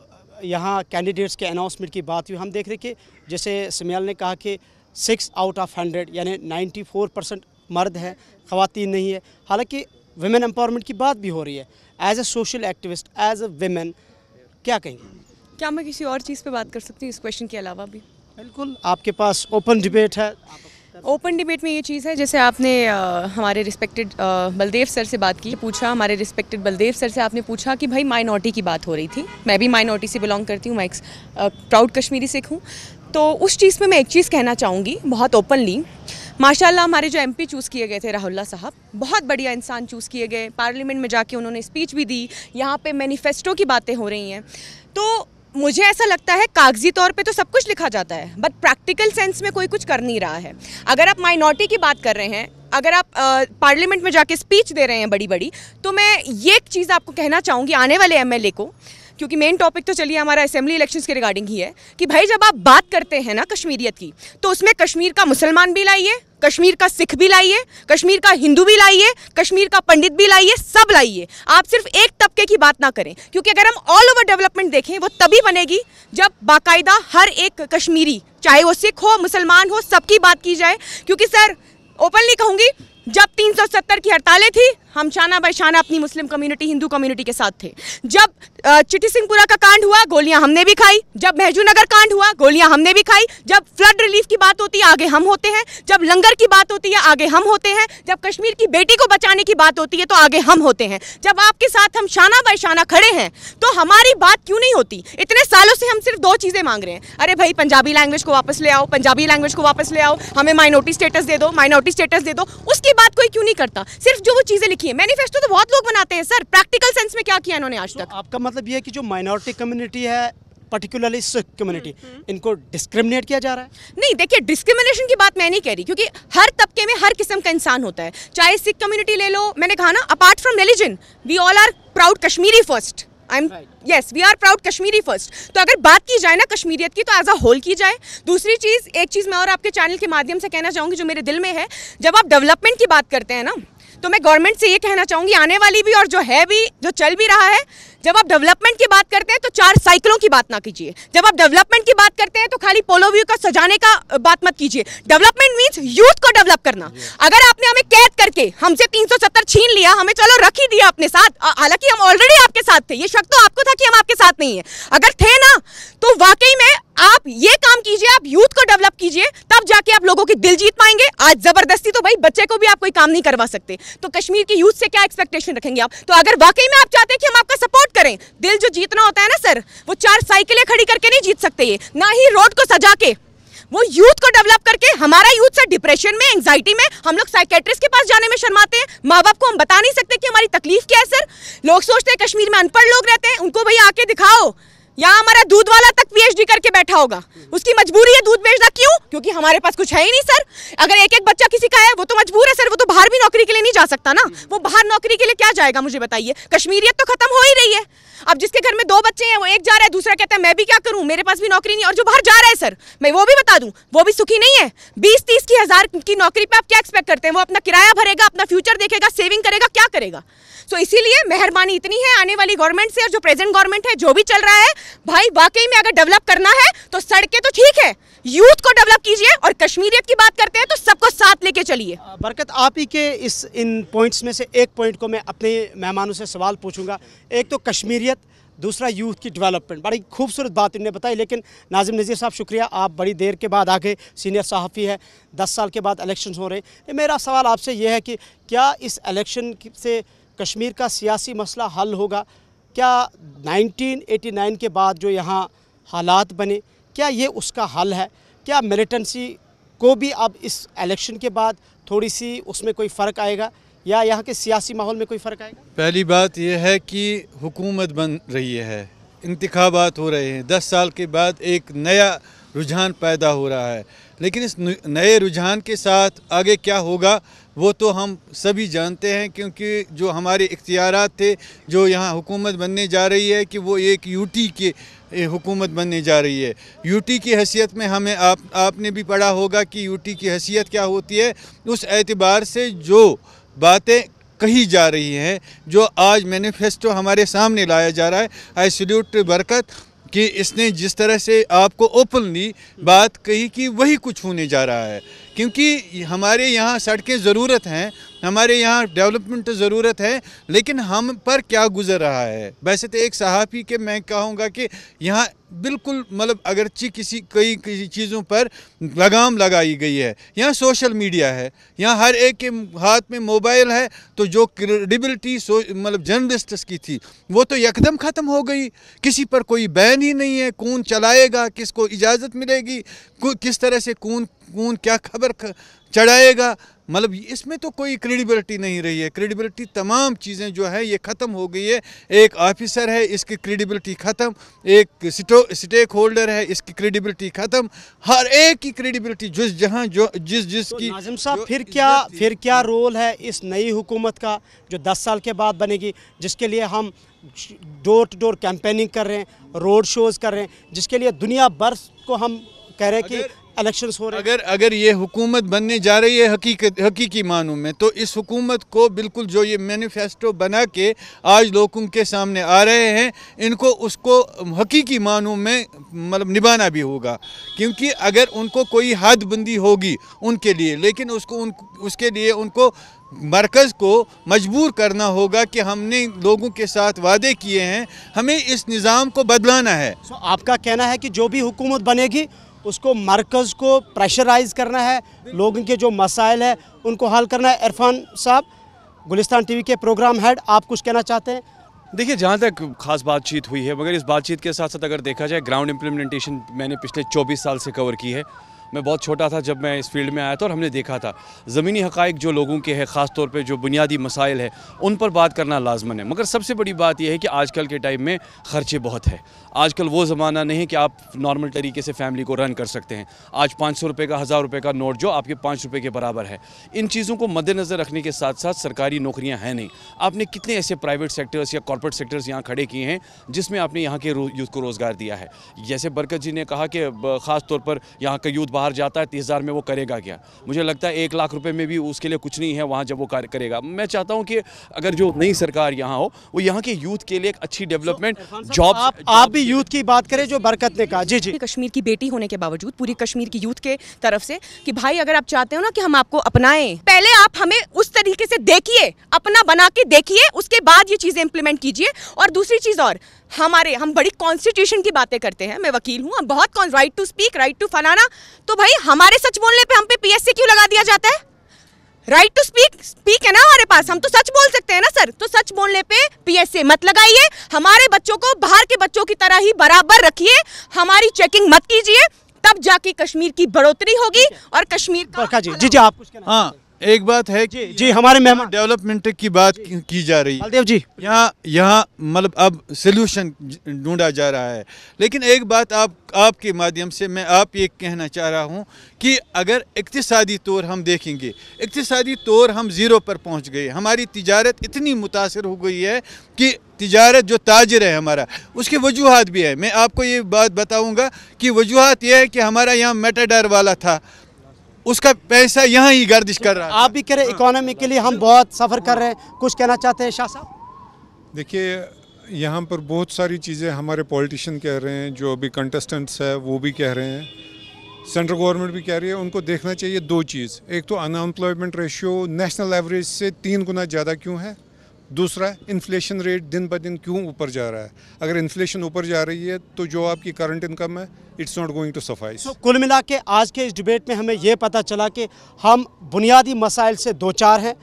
यहाँ कैंडिडेट्स के अनाउंसमेंट की बात हुई हम देख रहे कि जैसे सम्याल ने कहा कि सिक्स आउट ऑफ हंड्रेड यानी नाइन्टी फोर परसेंट मर्द हैं खातन नहीं है हालांकि वेमेन एम्पावरमेंट की बात भी हो रही है as a social activist as a women क्या कहेंगे क्या मैं किसी और चीज़ पे बात कर सकती हूँ इस क्वेश्चन के अलावा भी बिल्कुल आपके पास ओपन डिबेट है ओपन डिबेट में ये चीज़ है जैसे आपने आ, हमारे रिस्पेक्टेड बलदेव सर से बात की पूछा हमारे रिस्पेक्टेड बलदेव सर से आपने पूछा कि भाई माइनॉरिटी की बात हो रही थी मैं भी माइनॉरिटी से बिलोंग करती हूँ मैं एक प्राउड कश्मीरी सिख हूँ तो उस चीज़ में मैं एक चीज़ कहना चाहूँगी बहुत ओपनली माशा हमारे जो एमपी चूज़ किए गए थे राहुल्ला साहब बहुत बढ़िया इंसान चूज़ किए गए पार्लियामेंट में जाके उन्होंने स्पीच भी दी यहाँ पे मैनीफेस्टो की बातें हो रही हैं तो मुझे ऐसा लगता है कागजी तौर पे तो सब कुछ लिखा जाता है बट प्रैक्टिकल सेंस में कोई कुछ कर नहीं रहा है अगर आप माइनॉरिटी की बात कर रहे हैं अगर आप पार्लियामेंट में जाके स्पीच दे रहे हैं बड़ी बड़ी तो मैं ये एक चीज़ आपको कहना चाहूँगी आने वाले एम को क्योंकि मेन टॉपिक तो चलिए हमारा असेंबली इलेक्शन के रिगार्डिंग ही है कि भाई जब आप बात करते हैं ना कश्मीरियत की तो उसमें कश्मीर का मुसलमान भी लाइए कश्मीर का सिख भी लाइए कश्मीर का हिंदू भी लाइए कश्मीर का पंडित भी लाइए सब लाइए आप सिर्फ एक तबके की बात ना करें क्योंकि अगर हम ऑल ओवर डेवलपमेंट देखें वो तभी बनेगी जब बाकायदा हर एक कश्मीरी चाहे वो सिख हो मुसलमान हो सबकी बात की जाए क्योंकि सर ओपनली कहूँगी जब 370 की हड़तालें थी हम शाना बाई शाना अपनी मुस्लिम कम्युनिटी हिंदू कम्युनिटी के साथ थे जब चिटी सिंहपुरा का कांड हुआ गोलियां हमने भी खाई जब महजू नगर कांड हुआ गोलियां हमने भी खाई जब फ्लड रिलीफ की बात होती है आगे हम होते हैं जब लंगर की बात होती है आगे हम होते हैं जब कश्मीर की बेटी को बचाने की बात होती है तो आगे हम होते हैं जब आपके साथ हम शाना बाई शाना खड़े हैं तो हमारी बात क्यों नहीं होती इतने सालों से हम सिर्फ दो चीज़ें मांग रहे हैं अरे भाई पंजाबी लैंग्वेज को वापस ले आओ पंजाबी लैंग्वेज को वापस ले आओ हमें माइनॉरिटी स्टेटस दे दो माइनॉरिटी स्टेटस दे दो उसकी बात कोई क्यों नहीं करता सिर्फ जो वो चीज़ें लिखी देखिए मैनिफेस्टो तो बहुत लोग बनाते हैं सर प्रैक्टिकल सेंस में क्या किया इन्होंने आज तो तक आपका मतलब ये कि जो माइनॉरिटी कम्युनिटी है पर्टिकुलरली सिख कम्युनिटी इनको डिस्क्रिमिनेट किया जा रहा है नहीं देखिए डिस्क्रिमिनेशन की बात मैं नहीं कह रही क्योंकि हर तबके में हर किस्म का इंसान होता है चाहे सिख कम्युनिटी ले लो मैंने कहा ना apart from religion we all are proud Kashmiri first I am we are proud Kashmiri first तो अगर बात की जाए ना कश्मीरियत की तो एज अ होल की जाए दूसरी चीज़ एक चीज़ मैं और आपके चैनल के माध्यम से कहना चाहूँगी जो मेरे दिल में है जब आप डेवलपमेंट की बात करते हैं ना तो मैं गवर्नमेंट से ये कहना चाहूँगी आने वाली भी और जो है भी जो चल भी रहा है जब आप डेवलपमेंट की बात करते हैं तो चार साइकिलों की बात ना कीजिए जब आप डेवलपमेंट की बात करते हैं तो खाली पोलो व्यू का सजाने का बात मत कीजिए डेवलपमेंट मीन्स यूथ को डेवलप करना अगर आपने हमें कैद करके हमसे 370 छीन लिया हमें चलो रख ही दिया अपने साथ हालांकि हम ऑलरेडी आपके साथ थे ये शक तो आपको था कि हम आपके साथ नहीं है अगर थे ना तो वाकई में आप ये काम कीजिए आप यूथ को डेवलप कीजिए तब जाके आप लोगों के दिल जीत पाएंगे आज जबरदस्ती तो भाई बच्चे को भी आप कोई काम नहीं करवा सकते तो कश्मीर के यूथ से क्या एक्सपेक्टेशन रखेंगे आप तो अगर वाकई में आप चाहते हैं कि हम आपका सपोर्ट करें दिल जो जीतना होता है ना सर वो चार साइकिलें खड़ी करके नहीं जीत सकते ये ना ही रोड को सजा के वो यूथ को डेवलप करके हमारा यूथ सर डिप्रेशन में एंगजाइटी में हम लोग साइकेट्रिस्ट के पास जाने में शर्माते हैं माँ बाप को हम बता नहीं सकते कि हमारी तकलीफ क्या है सर लोग सोचते हैं कश्मीर में अनपढ़ लोग रहते हैं उनको भाई आके दिखाओ यहाँ हमारा दूध वाला तक पीएचडी करके बैठा होगा उसकी मजबूरी है दूध बेचना क्यों क्योंकि हमारे पास कुछ है ही नहीं सर अगर एक एक बच्चा किसी का है वो तो मजबूर है सर वो तो बाहर भी नौकरी के लिए नहीं जा सकता ना वो बाहर नौकरी के लिए क्या जाएगा मुझे बताइए कश्मीरियत तो खत्म हो ही रही है अब जिसके घर में दो बच्चे हैं वो एक जा रहा है दूसरा कहता है मैं भी क्या करूं मेरे पास भी नौकरी नहीं और जो बाहर जा रहा है सर मैं वो भी बता दूं वो भी सुखी नहीं है बीस तीस की हजार की नौकरी पे आप क्या एक्सपेक्ट करते हैं वो अपना किराया भरेगा अपना फ्यूचर देखेगा सेविंग करेगा क्या करेगा सो इसीलिए मेहरबानी इतनी है आने वाली गवर्नमेंट से और जो प्रेजेंट गवर्नमेंट है जो भी चल रहा है भाई वाकई में अगर डेवलप करना है तो सड़कें तो ठीक है यूथ को डेवलप कीजिए और कश्मीरियत की बात करते हैं तो सबको साथ लेके चलिए बरकत आप ही के इस इन पॉइंट्स में से एक पॉइंट को मैं अपने मेहमानों से सवाल पूछूंगा एक तो कश्मीरियत दूसरा यूथ की डेवलपमेंट बड़ी खूबसूरत बात इन्होंने बताई लेकिन नाजिम नज़ीर साहब शुक्रिया आप बड़ी देर के बाद आगे सीनियर सहाफ़ी है दस साल के बाद इलेक्शन हो रहे हैं मेरा सवाल आपसे यह है कि क्या इस इलेक्शन से कश्मीर का सियासी मसला हल होगा क्या 1989 के बाद जो यहाँ हालात बने क्या ये उसका हल है क्या मिलिटेंसी को भी अब इस इलेक्शन के बाद थोड़ी सी उसमें कोई फ़र्क आएगा या यहाँ के सियासी माहौल में कोई फ़र्क आएगा पहली बात यह है कि हुकूमत बन रही है इंतबात हो रहे हैं दस साल के बाद एक नया रुझान पैदा हो रहा है लेकिन इस नए रुझान के साथ आगे क्या होगा वो तो हम सभी जानते हैं क्योंकि जो हमारे इख्तियार थे जो यहाँ हुकूमत बनने जा रही है कि वो एक यूटी के हुकूमत बनने जा रही है यूटी की हैसियत में हमें आप आपने भी पढ़ा होगा कि यूटी की हैसियत क्या होती है उस एतबार से जो बातें कही जा रही हैं जो आज मैनिफेस्टो हमारे सामने लाया जा रहा है आई सल्यूट बरकत कि इसने जिस तरह से आपको ओपनली बात कही कि वही कुछ होने जा रहा है क्योंकि हमारे यहाँ सड़कें ज़रूरत हैं हमारे यहाँ डेवलपमेंट तो ज़रूरत है लेकिन हम पर क्या गुजर रहा है वैसे तो एक सहाफ़ी के मैं कहूँगा कि यहाँ बिल्कुल मतलब अगरचे किसी कई किसी चीज़ों पर लगाम लगाई गई है यहाँ सोशल मीडिया है यहाँ हर एक के हाथ में मोबाइल है तो जो क्रेडिबिलिटी मतलब जर्नलिस्ट्स की थी वो तो यकदम ख़त्म हो गई किसी पर कोई बैन ही नहीं है कौन चलाएगा किसको इजाज़त मिलेगी किस तरह से कौन कौन क्या खबर चढ़ाएगा मतलब इसमें तो कोई क्रेडिबिलिटी नहीं रही है क्रेडिबिलिटी तमाम चीज़ें जो है ये ख़त्म हो गई है एक ऑफिसर है इसकी क्रेडिबिलिटी ख़त्म एक स्टेक होल्डर है इसकी क्रेडिबिलिटी ख़त्म हर एक की क्रेडिबिलिटी जिस जहाँ जो जिस जिस तो की नाजिम साहब फिर क्या फिर क्या रोल है इस नई हुकूमत का जो दस साल के बाद बनेगी जिसके लिए हम डोर टू डोर कैंपेनिंग कर रहे हैं रोड शोज़ कर रहे हैं जिसके लिए दुनिया भर को हम कह रहे हैं कि इलेक्शन हो रहे अगर अगर ये हुकूमत बनने जा रही है हकीकत हकीकी मानों में तो इस हुकूमत को बिल्कुल जो ये मैनिफेस्टो बना के आज लोगों के सामने आ रहे हैं इनको उसको हकीकी मानों में मतलब निभाना भी होगा क्योंकि अगर उनको कोई हद बंदी होगी उनके लिए लेकिन उसको उन उसके लिए उनको मरकज़ को मजबूर करना होगा कि हमने लोगों के साथ वादे किए हैं हमें इस निज़ाम को बदलाना है so, आपका कहना है कि जो भी हुकूमत बनेगी उसको मरकज़ को प्रेशराइज करना है लोगों के जो मसाइल है उनको हल करना है इरफान साहब गुलिस्तान टीवी के प्रोग्राम हेड आप कुछ कहना चाहते हैं देखिए जहाँ तक खास बातचीत हुई है मगर इस बातचीत के साथ साथ अगर देखा जाए ग्राउंड इम्प्लीमेंटेशन मैंने पिछले 24 साल से कवर की है मैं बहुत छोटा था जब मैं इस फील्ड में आया था और हमने देखा था ज़मीनी हक़ जो लोगों के हैं ख़ास तौर पे जो बुनियादी मसाइल है उन पर बात करना लाजमन है मगर सबसे बड़ी बात यह है कि आजकल के टाइम में ख़र्चे बहुत है आजकल वो ज़माना नहीं कि आप नॉर्मल तरीके से फैमिली को रन कर सकते हैं आज पाँच सौ रुपये का हज़ार रुपये का नोट जो आपके पाँच रुपये के बराबर है इन चीज़ों को मद्देनज़र रखने के साथ साथ सरकारी नौकरियाँ हैं नहीं आपने कितने ऐसे प्राइवेट सेक्टर्स या कॉरपोरेट सेक्टर्स यहाँ खड़े किए हैं जिसमें आपने यहाँ के यूथ को रोज़गार दिया है जैसे बरकत जी ने कहा कि ख़ास तौर पर यहाँ का यूथ बाहर जाता है तीस में वो करेगा क्या मुझे लगता है एक लाख रुपये में भी उसके लिए कुछ नहीं है वहाँ जब वो कार्य करेगा मैं चाहता हूँ कि अगर जो नई सरकार यहाँ हो वो यहाँ के यूथ के लिए एक अच्छी डेवलपमेंट जॉब आप, आप भी यूथ की बात करें जो बरकत ने कहा जी जी कश्मीर की बेटी होने के बावजूद पूरी कश्मीर की यूथ के तरफ से कि भाई अगर आप चाहते हो ना कि हम आपको अपनाएं पहले आप हमें उस तरीके से देखिए अपना बना के देखिए उसके बाद ये चीज़ें इम्प्लीमेंट कीजिए और दूसरी चीज़ और हमारे हम बड़ी कॉन्स्टिट्यूशन की बातें करते हैं मैं वकील हूँ हम बहुत right to speak right to फलाना तो भाई हमारे सच बोलने पर हम पे पी क्यों लगा दिया जाता है राइट टू स्पीक स्पीक है ना हमारे पास हम तो सच बोल सकते हैं ना सर तो सच बोलने पे पीएसए मत लगाइए हमारे बच्चों को बाहर के बच्चों की तरह ही बराबर रखिए हमारी चेकिंग मत कीजिए तब जाके कश्मीर की बढ़ोतरी होगी और कश्मीर का जी जी आप हाँ एक बात है कि जी हमारे मेहमान डेवलपमेंट हाँ। की बात की, जा रही है जी यहाँ यहाँ मतलब अब सोल्यूशन ढूंढा जा रहा है लेकिन एक बात आप आपके माध्यम से मैं आप ये कहना चाह रहा हूँ कि अगर इकतदी तौर हम देखेंगे इकतदी तौर हम ज़ीरो पर पहुँच गए हमारी तजारत इतनी मुतासर हो गई है कि तजारत जो ताजर है हमारा उसकी वजूहत भी है मैं आपको ये बात बताऊँगा कि वजूहत यह है कि हमारा यहाँ मेटाडार वाला था उसका पैसा यहाँ ही गर्दिश कर रहा है आप भी कह रहे हैं इकोनॉमी के लिए हम बहुत सफ़र कर रहे हैं कुछ कहना चाहते हैं शाह साहब देखिए यहाँ पर बहुत सारी चीज़ें हमारे पॉलिटिशियन कह रहे हैं जो अभी कंटेस्टेंट्स है वो भी कह रहे हैं सेंट्रल गवर्नमेंट भी कह रही है उनको देखना चाहिए दो चीज़ एक तो अनएम्प्लॉयमेंट रेशियो नेशनल एवरेज से तीन गुना ज़्यादा क्यों है दूसरा इन्फ्लेशन रेट दिन ब दिन क्यों ऊपर जा रहा है अगर इन्फ्लेशन ऊपर जा रही है तो जो आपकी करंट इनकम है it's not going to suffice कुल मिला के आज के इस डिबेट में हमें ये पता चला कि हम बुनियादी मसाइल से दो चार हैं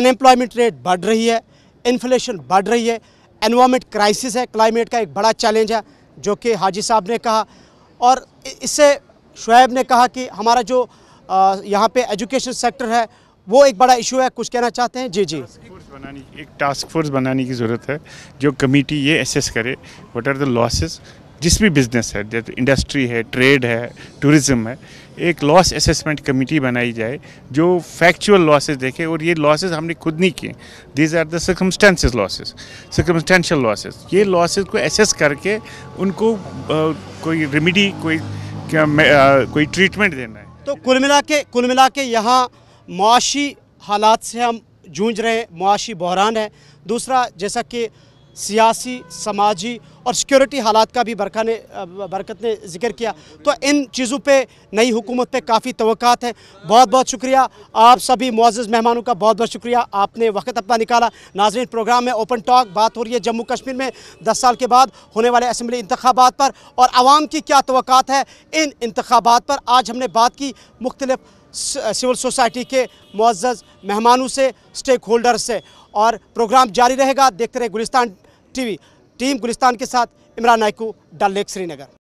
अनएम्प्लॉयमेंट रेट बढ़ रही है इन्फ्लेशन बढ़ रही है एनवामेंट क्राइसिस है क्लाइमेट का एक बड़ा चैलेंज है जो कि हाजी साहब ने कहा और इससे शुएब ने कहा कि हमारा जो यहाँ पे एजुकेशन सेक्टर है वो एक बड़ा इशू है कुछ कहना चाहते हैं जी जी बनाने एक टास्क फोर्स बनाने की ज़रूरत है जो कमेटी ये एसेस करे व्हाट आर द लॉसेस जिस भी बिजनेस है जैसे इंडस्ट्री है ट्रेड है टूरिज्म है एक लॉस असेसमेंट कमेटी बनाई जाए जो फैक्चुअल लॉसेस देखे और ये लॉसेस हमने खुद नहीं किए these are the circumstances losses circumstantial losses ये लॉसेस को एसेस करके उनको आ, कोई रेमिडी कोई क्या आ, कोई ट्रीटमेंट देना है तो कुल मिला के कुल मिला के यहाँ मुआशी हालात से हम जूझ रहे हैं मुआशी बहरान है दूसरा जैसा कि सियासी समाजी और सिक्योरिटी हालात का भी बरखा ने बरकत ने जिक्र किया तो इन चीज़ों पे नई हुकूमत पे काफ़ी तो हैं बहुत बहुत शुक्रिया आप सभी मुआज़ मेहमानों का बहुत बहुत शुक्रिया आपने वक्त अपना निकाला नाजरीन प्रोग्राम में ओपन टॉक बात हो रही है जम्मू कश्मीर में दस साल के बाद होने वाले असम्बली इंतबात पर और आवाम की क्या तो है इन इंतबात पर आज हमने बात की मुख्तलिफ़ सिविल सोसाइटी के मुआज़ मेहमानों से स्टेक होल्डर से और प्रोग्राम जारी रहेगा देखते रहे गुलिस्तान टीवी टीम गुलिस्तान के साथ इमरान नायकू डल लेक श्रीनगर